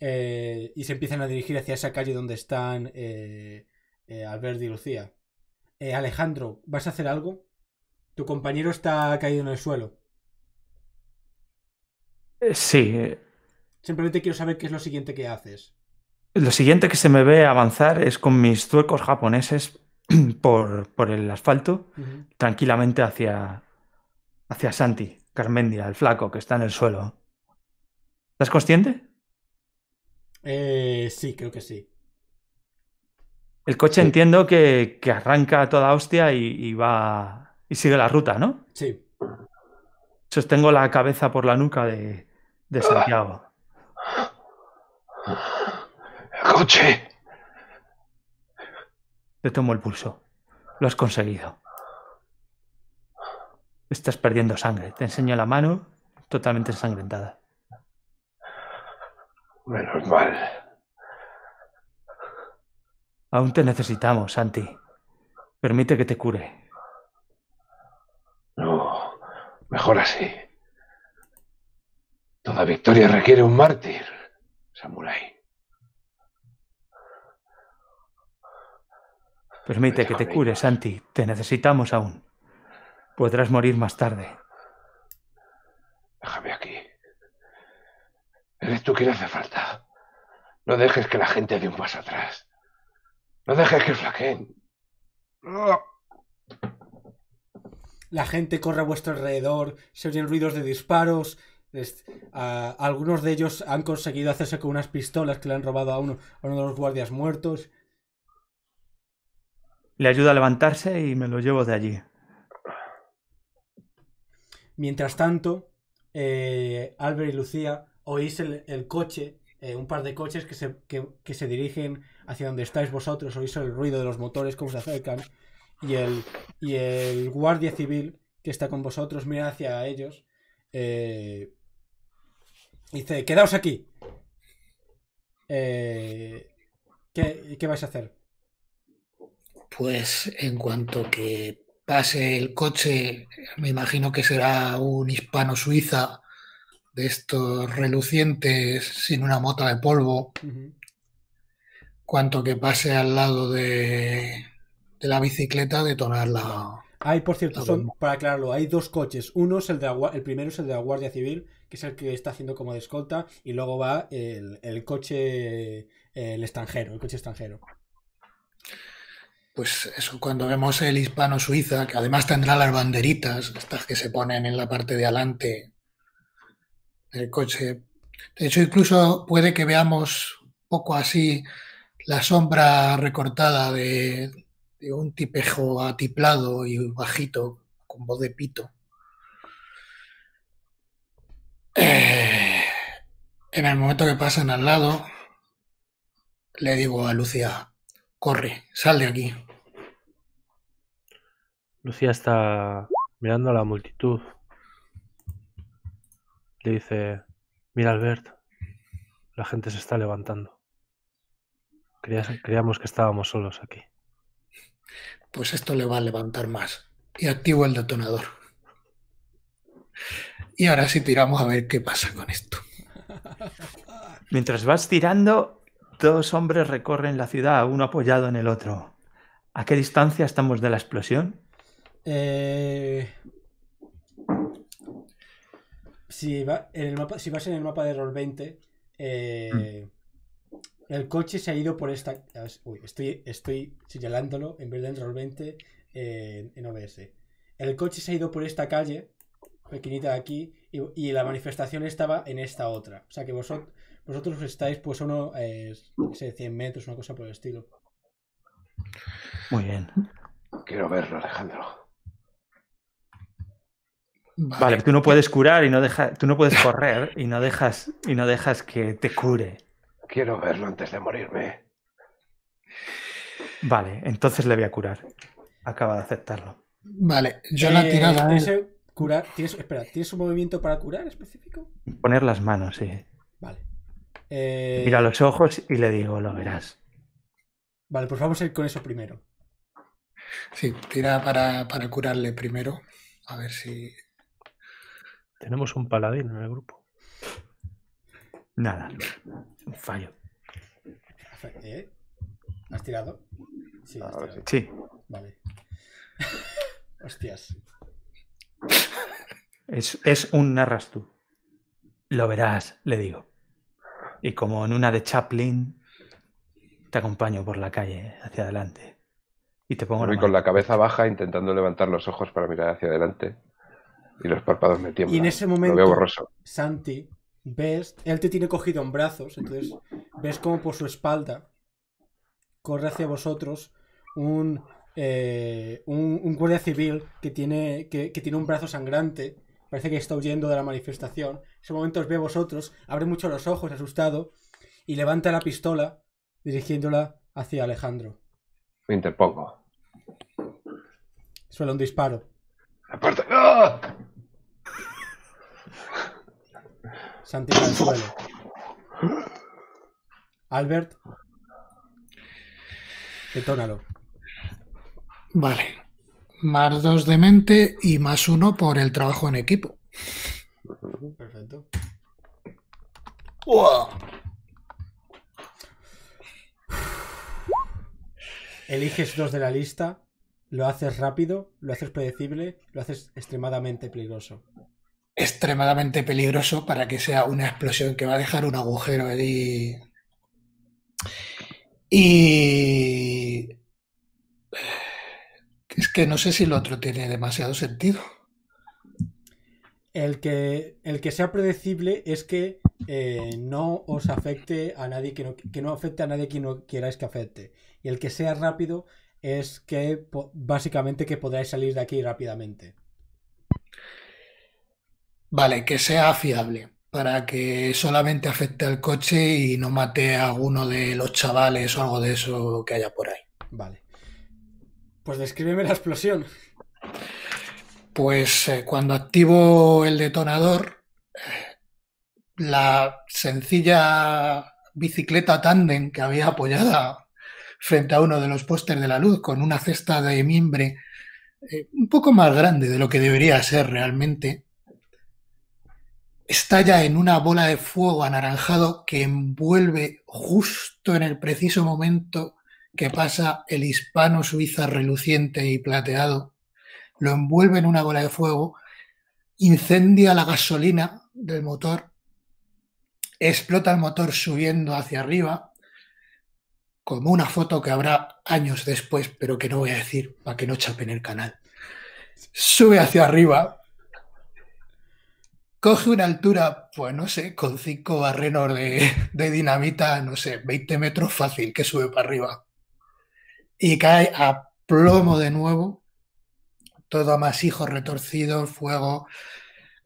Eh, y se empiezan a dirigir hacia esa calle donde están Alberti y Lucía. Alejandro, ¿vas a hacer algo? Tu compañero está caído en el suelo. Sí. Simplemente quiero saber qué es lo siguiente que haces. Lo siguiente que se me ve avanzar es con mis zuecos japoneses por, el asfalto, tranquilamente hacia, hacia Santi, Carmendia, el flaco que está en el suelo. ¿Estás consciente? Eh, sí, creo que sí. El coche entiendo que, que, arranca toda hostia y, va. y sigue la ruta, ¿no? Sí. Sostengo la cabeza por la nuca de, de Santiago. ¡Coche! Te tomo el pulso. Lo has conseguido. Estás perdiendo sangre. Te enseño la mano totalmente ensangrentada. Menos mal. Aún te necesitamos, Santi. Permite que te cure. No, mejor así. Toda victoria requiere un mártir, Samurai. Permite que te cure, Santi. Te necesitamos aún. Podrás morir más tarde. Déjame aquí. Eres tú quien hace falta. No dejes que la gente dé un paso atrás. No dejes que flaqueen. La gente corre a vuestro alrededor, se oyen ruidos de disparos. algunos de ellos han conseguido hacerse con unas pistolas que le han robado a uno de los guardias muertos. Le ayuda a levantarse y me lo llevo de allí. Mientras tanto, eh, Albert y Lucía oís el, coche, eh, un par de coches que se, dirigen hacia donde estáis vosotros, oís el ruido de los motores como se acercan, y el, el guardia civil que está con vosotros mira hacia ellos. y eh, dice, quedaos aquí. Eh, ¿Qué vais a hacer? pues en cuanto que pase el coche, me imagino que será un hispano suiza de estos relucientes sin una mota de polvo. Cuanto que pase al lado de, la bicicleta, detonar la. Hay, por cierto, son, para aclararlo, hay dos coches. Uno es el de el primero es el de la Guardia Civil, que es el que está haciendo como de escolta, y luego va el, el coche el extranjero, el coche extranjero pues eso, cuando vemos el hispano suiza, que además tendrá las banderitas, estas que se ponen en la parte de adelante del coche. De hecho, incluso puede que veamos poco así la sombra recortada de, un tipejo atiplado y bajito, con voz de pito. Eh, en el momento que pasan al lado, le digo a Lucia, corre, sal de aquí. Lucía está mirando a la multitud. Le dice, mira Albert, la gente se está levantando. creíamos que estábamos solos aquí. Pues esto le va a levantar más. Y activo el detonador. Y ahora sí tiramos a ver qué pasa con esto. Mientras vas tirando, dos hombres recorren la ciudad, uno apoyado en el otro. ¿A qué distancia estamos de la explosión? Eh, si, va, en el mapa, si vas en el mapa de Roll 20, eh, mm. el coche se ha ido por esta. Uy, estoy, estoy señalándolo en vez de en Roll 20 en OBS. El coche se ha ido por esta calle, pequeñita de aquí, y, la manifestación estaba en esta otra. O sea que vosotros, vosotros estáis, pues, uno, no eh, 100 metros, una cosa por el estilo. Muy bien. Quiero verlo, Alejandro. Vale, tú no puedes curar y no dejas, tú no puedes correr y no dejas y no dejas que te cure. Quiero verlo antes de morirme. Vale, entonces le voy a curar. Acaba de aceptarlo. Vale, yo eh, la he tirado. ¿tienes, espera, ¿tienes un movimiento para curar específico? Poner las manos, sí. Vale. Eh, Mira los ojos y le digo, lo verás. Vale, pues vamos a ir con eso primero. Sí, tira para, para curarle primero. A ver si tenemos un paladín en el grupo. Nada. Un fallo. ¿Eh? ¿Has tirado? Sí. sí. Vale. Hostias. Es, un narras tú. Lo verás, le digo. Y como en una de Chaplin, te acompaño por la calle hacia adelante. Y te pongo. con la cabeza baja intentando levantar los ojos para mirar hacia adelante y los párpados me tiemblan. Y en ese momento, borroso. Santi, ves, él te tiene cogido en brazos, entonces ves como por su espalda corre hacia vosotros un, eh, un, guardia civil que tiene, que, tiene un brazo sangrante, parece que está huyendo de la manifestación. En ese momento os ve a vosotros, abre mucho los ojos, asustado, y levanta la pistola dirigiéndola hacia Alejandro. Me poco. Suena un disparo. Aparte. Santiago del suelo. Albert. Detónalo. Vale. Más dos de mente y más uno por el trabajo en equipo. Perfecto. Eliges dos de la lista, lo haces rápido, lo haces predecible, lo haces extremadamente peligroso extremadamente peligroso para que sea una explosión que va a dejar un agujero Y... Es que no sé si lo otro tiene demasiado sentido. El que, el que sea predecible es que eh, no os afecte a nadie, que no, afecte a nadie que no queráis que afecte. Y el que sea rápido es que básicamente que podáis salir de aquí rápidamente. Vale, que sea fiable, para que solamente afecte al coche y no mate a alguno de los chavales o algo de eso que haya por ahí. Vale. Pues descríbeme la explosión. Pues eh, cuando activo el detonador, la sencilla bicicleta tándem que había apoyada frente a uno de los pósters de la luz con una cesta de mimbre eh, un poco más grande de lo que debería ser realmente, estalla en una bola de fuego anaranjado que envuelve justo en el preciso momento que pasa el hispano suiza reluciente y plateado. Lo envuelve en una bola de fuego, incendia la gasolina del motor, explota el motor subiendo hacia arriba, como una foto que habrá años después, pero que no voy a decir para que no chapen el canal. Sube hacia arriba, coge una altura, pues no sé, con cinco barrenos de, dinamita, no sé, 20 metros fácil que sube para arriba. Y cae a plomo de nuevo, todo amasijo, retorcido, fuego.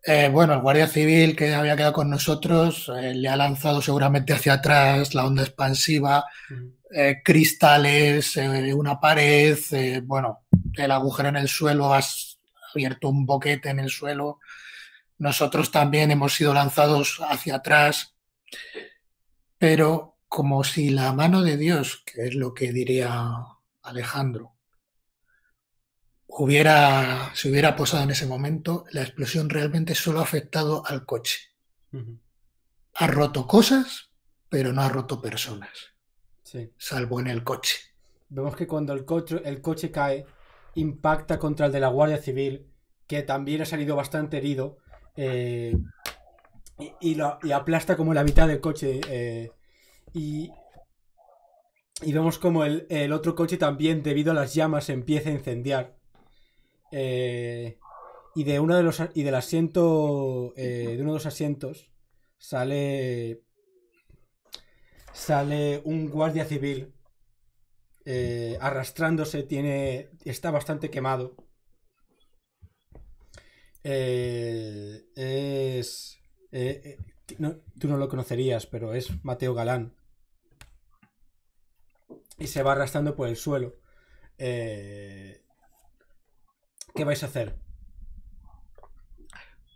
Eh, bueno, el guardia civil que había quedado con nosotros eh, le ha lanzado seguramente hacia atrás la onda expansiva, mm. eh, cristales, una pared, bueno, el agujero en el suelo, has abierto un boquete en el suelo. Nosotros también hemos sido lanzados hacia atrás, pero como si la mano de Dios, que es lo que diría Alejandro, se hubiera posado en ese momento, la explosión realmente solo ha afectado al coche. Ha roto cosas, pero no ha roto personas. Salvo en el coche. Vemos que cuando el coche cae, impacta contra el de la Guardia Civil, que también ha salido bastante herido, eh, y, aplasta como la mitad del coche. Eh, y, vemos como el, otro coche también, debido a las llamas, empieza a incendiar. Eh, y de uno de los y del asiento. de uno de los asientos sale. Sale un guardia civil. arrastrándose, tiene. está bastante quemado. Eh, es. Eh, eh, tú no lo conocerías, pero es Mateo Galán. Y se va arrastrando por el suelo. ¿Qué vais a hacer?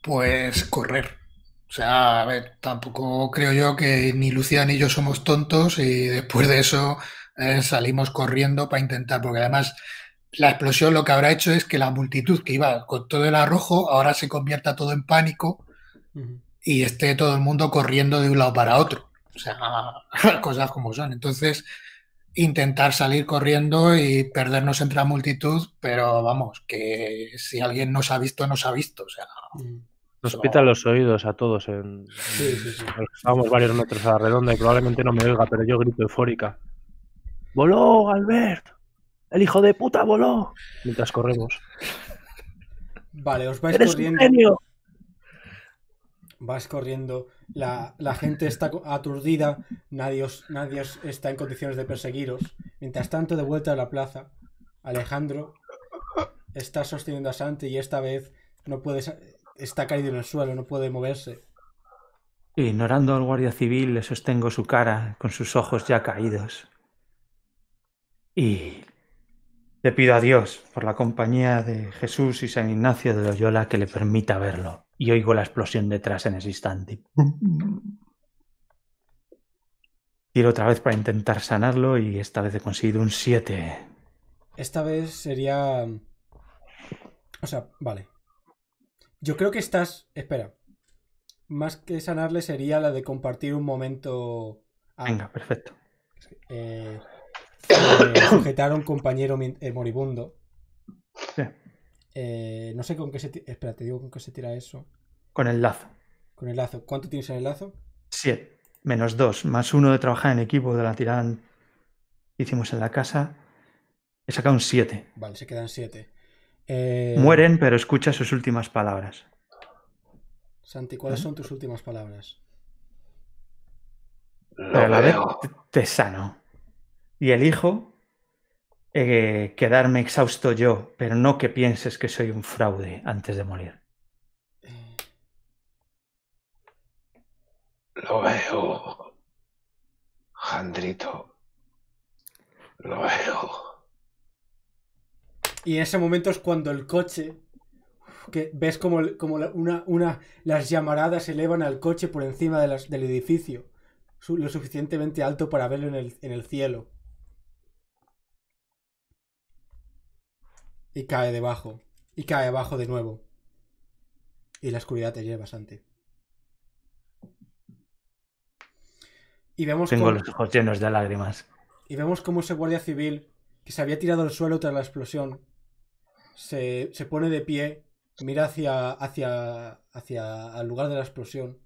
Pues correr. O sea, a ver, tampoco creo yo que ni Lucía ni yo somos tontos y después de eso salimos corriendo para intentar, porque además la explosión lo que habrá hecho es que la multitud que iba con todo el arrojo ahora se convierta todo en pánico y esté todo el mundo corriendo de un lado para otro. O sea, cosas como son. Entonces, intentar salir corriendo y perdernos entre la multitud, pero vamos, que si alguien nos ha visto, nos ha visto. nos pitan los oídos a todos. En, sí, sí, sí. varios metros a la redonda y probablemente no me oiga, pero yo grito eufórica. ¡Voló, Alberto! El hijo de puta voló. Mientras corremos. Vale, os vais corriendo. Vas corriendo. La, gente está aturdida. Nadie, os, está en condiciones de perseguiros. Mientras tanto, de vuelta a la plaza, Alejandro está sosteniendo a Santi y esta vez no puede. Está caído en el suelo, no puede moverse. Ignorando al guardia civil, le sostengo su cara con sus ojos ya caídos. Y le pido a Dios, por la compañía de Jesús y San Ignacio de Loyola, que le permita verlo. Y oigo la explosión detrás en ese instante. Tiro otra vez para intentar sanarlo y esta vez he conseguido un 7. Esta vez sería... O sea, vale. Yo creo que estás... Espera. Más que sanarle sería la de compartir un momento... Ah. Venga, perfecto. Eh... Eh, sujetar a un compañero eh, moribundo. Eh, no sé con qué se tira. Espera, te digo con qué se tira eso. Con el lazo. Con el lazo. ¿Cuánto tienes en el lazo? Siete. Menos dos. Más uno de trabajar en equipo de la tirada que hicimos en la casa. He sacado un siete. Vale, se quedan siete. Mueren, pero escucha sus últimas palabras. Santi, ¿cuáles son tus últimas palabras? la te sano y elijo eh, quedarme exhausto yo, pero no que pienses que soy un fraude antes de morir. Lo veo, Jandrito. Lo veo. Y en ese momento es cuando el coche, que ves como, como una, una, las llamaradas se elevan al coche por encima del edificio, lo suficientemente alto para verlo en el cielo. Y cae debajo. Y cae abajo de nuevo. Y la oscuridad te lleva bastante. Y vemos Tengo los ojos llenos de lágrimas. Y vemos como ese guardia civil, que se había tirado al suelo tras la explosión, se, pone de pie, mira hacia, hacia, hacia el lugar de la explosión,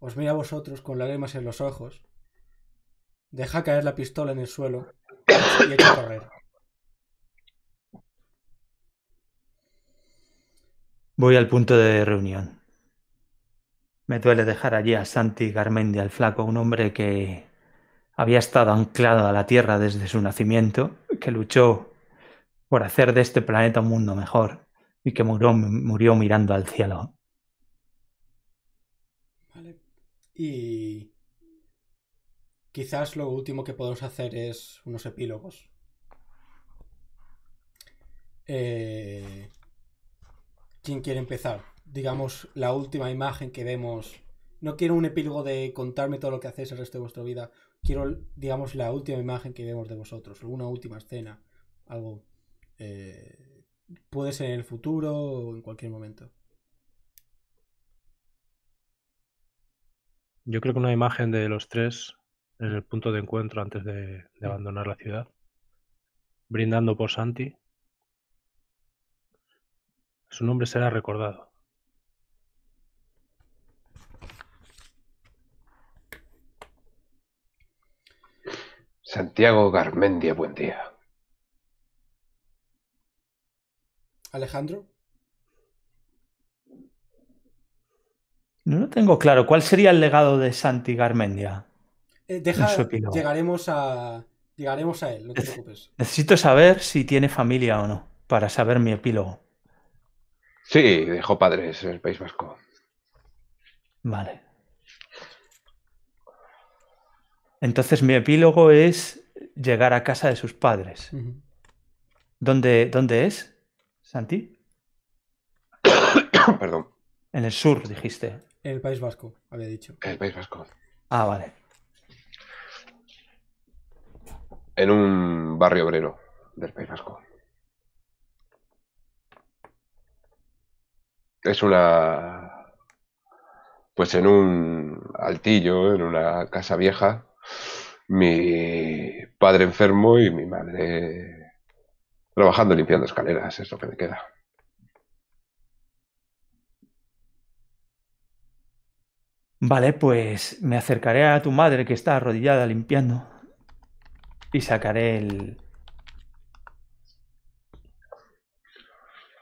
os mira a vosotros con lágrimas en los ojos, deja caer la pistola en el suelo y hay a correr. Voy al punto de reunión. Me duele dejar allí a Santi Garmendi, al flaco, un hombre que había estado anclado a la tierra desde su nacimiento, que luchó por hacer de este planeta un mundo mejor y que murió, mirando al cielo. Vale. Y quizás lo último que podemos hacer es unos epílogos. Eh... ¿Quién quiere empezar? Digamos, la última imagen que vemos. No quiero un epílogo de contarme todo lo que hacéis el resto de vuestra vida. Quiero, digamos, la última imagen que vemos de vosotros, alguna última escena, algo. Eh, puede ser en el futuro o en cualquier momento. Yo creo que una imagen de los tres en el punto de encuentro antes de mm. abandonar la ciudad, brindando por Santi su nombre será recordado. Santiago Garmendia, buen día. Alejandro. No lo tengo claro. ¿Cuál sería el legado de Santi Garmendia? Eh, deja, llegaremos a, llegaremos a él, no te preocupes. Necesito saber si tiene familia o no, para saber mi epílogo. Sí, dejó padres en el País Vasco. Vale. Entonces mi epílogo es llegar a casa de sus padres. ¿Dónde, ¿Dónde, es, Santi? Perdón. En el sur, dijiste. En el País Vasco, había dicho. En el País Vasco. Ah, vale. En un barrio obrero del País Vasco. es una pues en un altillo, en una casa vieja, mi padre enfermo y mi madre trabajando limpiando escaleras, es lo que me queda. Vale, pues me acercaré a tu madre que está arrodillada limpiando y sacaré el...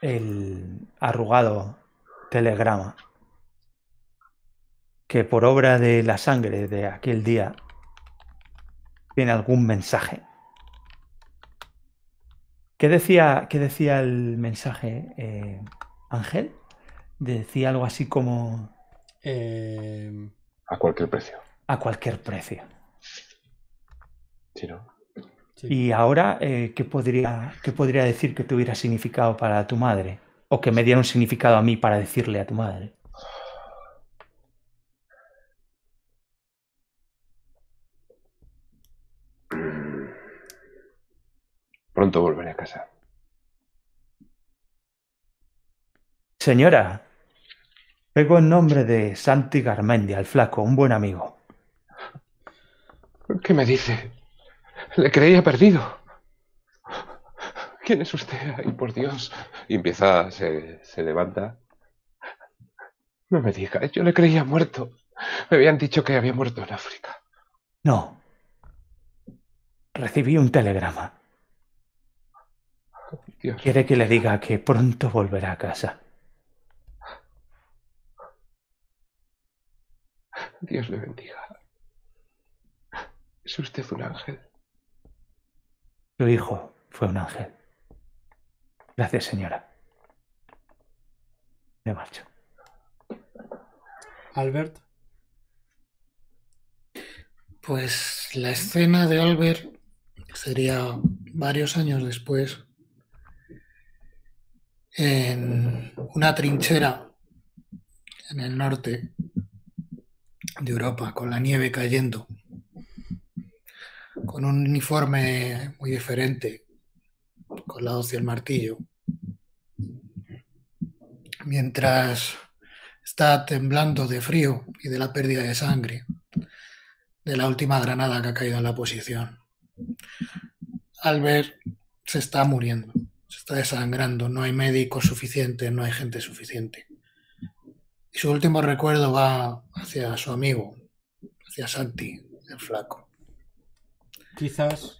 el arrugado telegrama que por obra de la sangre de aquel día tiene algún mensaje. ¿Qué decía, qué decía el mensaje, eh, Ángel? Decía algo así como... Eh, a cualquier precio. A cualquier precio. Sí, ¿no? Y ahora, eh, ¿qué, podría, ¿qué podría decir que tuviera significado para tu madre? o que me diera un significado a mí para decirle a tu madre. Mm. Pronto volveré a casa. Señora, vengo en nombre de Santi Garmendia, el flaco, un buen amigo. ¿Qué me dice? Le creía perdido. ¿Quién es usted? Ay, por Dios. Y empieza, se, levanta. No me diga, yo le creía muerto. Me habían dicho que había muerto en África. No. Recibí un telegrama. Quiere que le diga que pronto volverá a casa. Dios le bendiga. ¿Es usted un ángel? Su hijo fue un ángel. Gracias, señora. Me marcho. Albert. Pues la escena de Albert sería varios años después en una trinchera en el norte de Europa con la nieve cayendo con un uniforme muy diferente con la y el martillo. Mientras está temblando de frío y de la pérdida de sangre de la última granada que ha caído en la posición. Albert se está muriendo, se está desangrando, no hay médicos suficientes, no hay gente suficiente. Y su último recuerdo va hacia su amigo, hacia Santi, el flaco. Quizás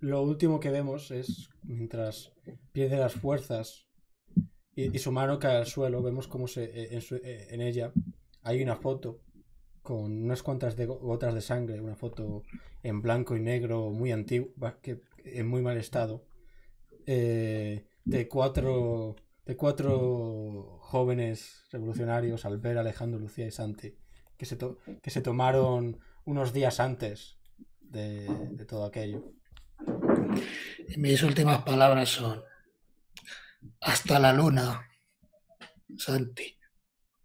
lo último que vemos es mientras pierde las fuerzas y, su mano cae al suelo, vemos cómo se, e, en, su, e, ella hay una foto con unas cuantas de gotas de sangre, una foto en blanco y negro muy antigua, que, en muy mal estado, eh, de, cuatro, de cuatro jóvenes revolucionarios, Albert, Alejandro, Lucía y Santi, que se, que se tomaron unos días antes de todo aquello mis últimas palabras son, hasta la luna, Santi,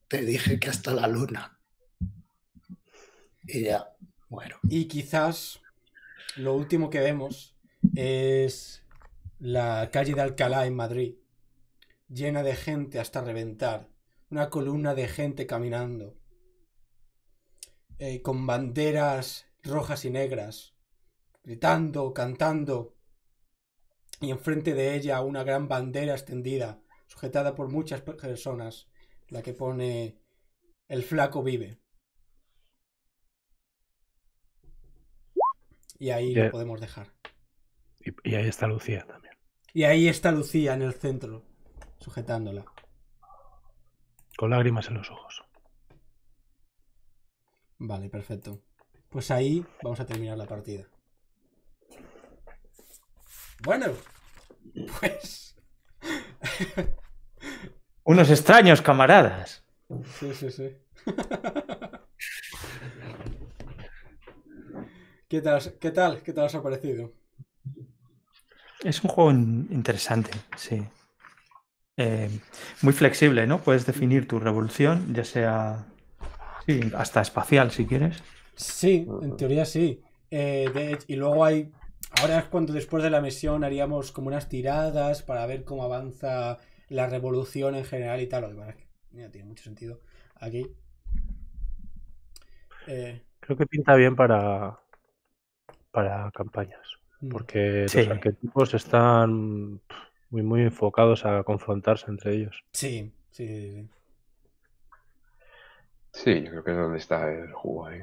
te dije que hasta la luna. Y ya, bueno. Y quizás lo último que vemos es la calle de Alcalá en Madrid, llena de gente hasta reventar, una columna de gente caminando, eh, con banderas rojas y negras, gritando, cantando, y enfrente de ella una gran bandera extendida, sujetada por muchas personas, la que pone El flaco vive. Y ahí lo podemos dejar. y ahí está Lucía también. Y ahí está Lucía en el centro, sujetándola. Con lágrimas en los ojos. Vale, perfecto. Pues ahí vamos a terminar la partida. Bueno, Pues. Unos extraños camaradas. Sí, sí, sí. ¿Qué tal, ¿Qué tal? ¿Qué tal ha parecido? Es un juego interesante, sí. Eh, muy flexible, ¿no? Puedes definir tu revolución, ya sea hasta espacial, si quieres. Sí, en teoría sí. Eh, y luego hay Ahora es cuando después de la misión haríamos como unas tiradas para ver cómo avanza la revolución en general y tal. Lo que tiene mucho sentido aquí. Eh, creo que pinta bien para, para campañas. Mm. Porque los arquetipos están muy, muy enfocados a confrontarse entre ellos. Sí, sí, sí. Sí, yo creo que es donde está el juego ahí.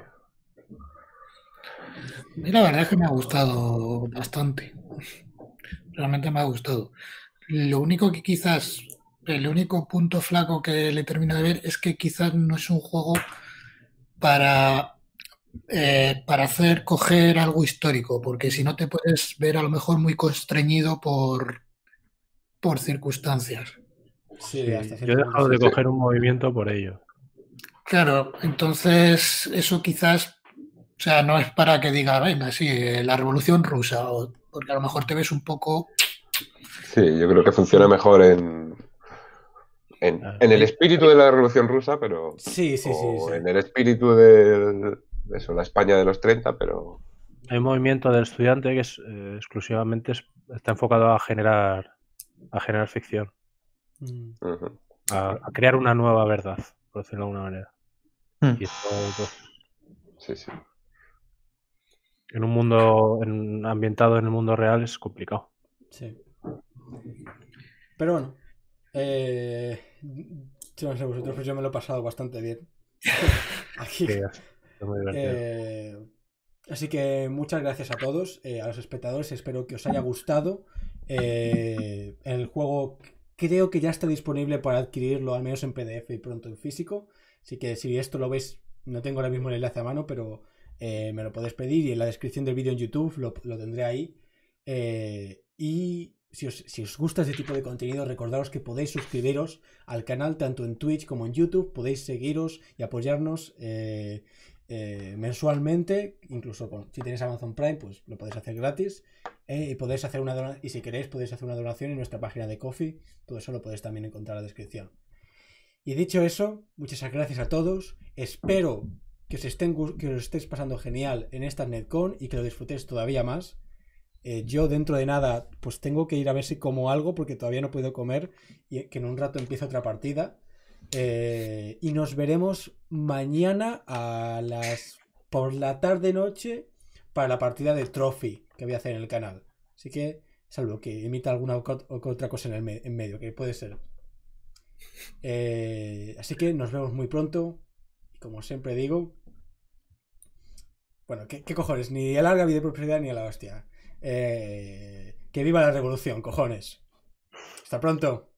A la verdad es que me ha gustado bastante. Realmente me ha gustado. Lo único que quizás, el único punto flaco que le termino de ver es que quizás no es un juego para, eh, para hacer coger algo histórico, porque si no te puedes ver a lo mejor muy constreñido por, por circunstancias. Sí, yo he dejado de coger un movimiento por ello. Claro, entonces eso quizás o sea, no es para que diga, venga, sí, eh, la revolución rusa, porque a lo mejor te ves un poco... Sí, yo creo que funciona mejor en, en, ah, el espíritu de la revolución rusa, pero... Sí, sí, o sí, sí, En el espíritu de, eso, la España de los 30, pero... Hay un movimiento del estudiante que es, eh, exclusivamente está enfocado a generar, a generar ficción. Mm. a, crear una nueva verdad, por decirlo de alguna manera. Mm. Sí, sí. En un mundo ambientado en el mundo real es complicado. Sí. Pero bueno. Eh, pues yo vosotros, me lo he pasado bastante bien. Aquí. eh, así que muchas gracias a todos, eh, a los espectadores. Espero que os haya gustado. Eh, el juego creo que ya está disponible para adquirirlo, al menos en PDF y pronto en físico. Así que si esto lo veis, no tengo ahora mismo el enlace a mano, pero eh, me lo podéis pedir y en la descripción del vídeo en YouTube lo, tendré ahí. Eh, y si os, gusta este tipo de contenido, recordaros que podéis suscribiros al canal tanto en Twitch como en YouTube, podéis seguiros y apoyarnos eh, mensualmente, incluso con, si tenéis Amazon Prime, pues lo podéis hacer gratis y podéis hacer una y si queréis podéis hacer una donación en nuestra página de Coffee, todo eso lo podéis también encontrar en la descripción. Y dicho eso, muchas gracias a todos, espero que os, estén, que estéis pasando genial en esta NetCon y que lo disfrutéis todavía más. Eh, yo dentro de nada, pues tengo que ir a ver si como algo porque todavía no puedo comer y que en un rato empieza otra partida. Eh, y nos veremos mañana a las por la tarde noche para la partida de Trophy que voy a hacer en el canal. Así que, salvo que emita alguna otra cosa en el medio, que puede ser. Eh, así que nos vemos muy pronto. Y como siempre digo, bueno, ¿qué, cojones? Ni a larga vida de propiedad ni a la hostia. Eh, que viva la revolución, cojones. Hasta pronto.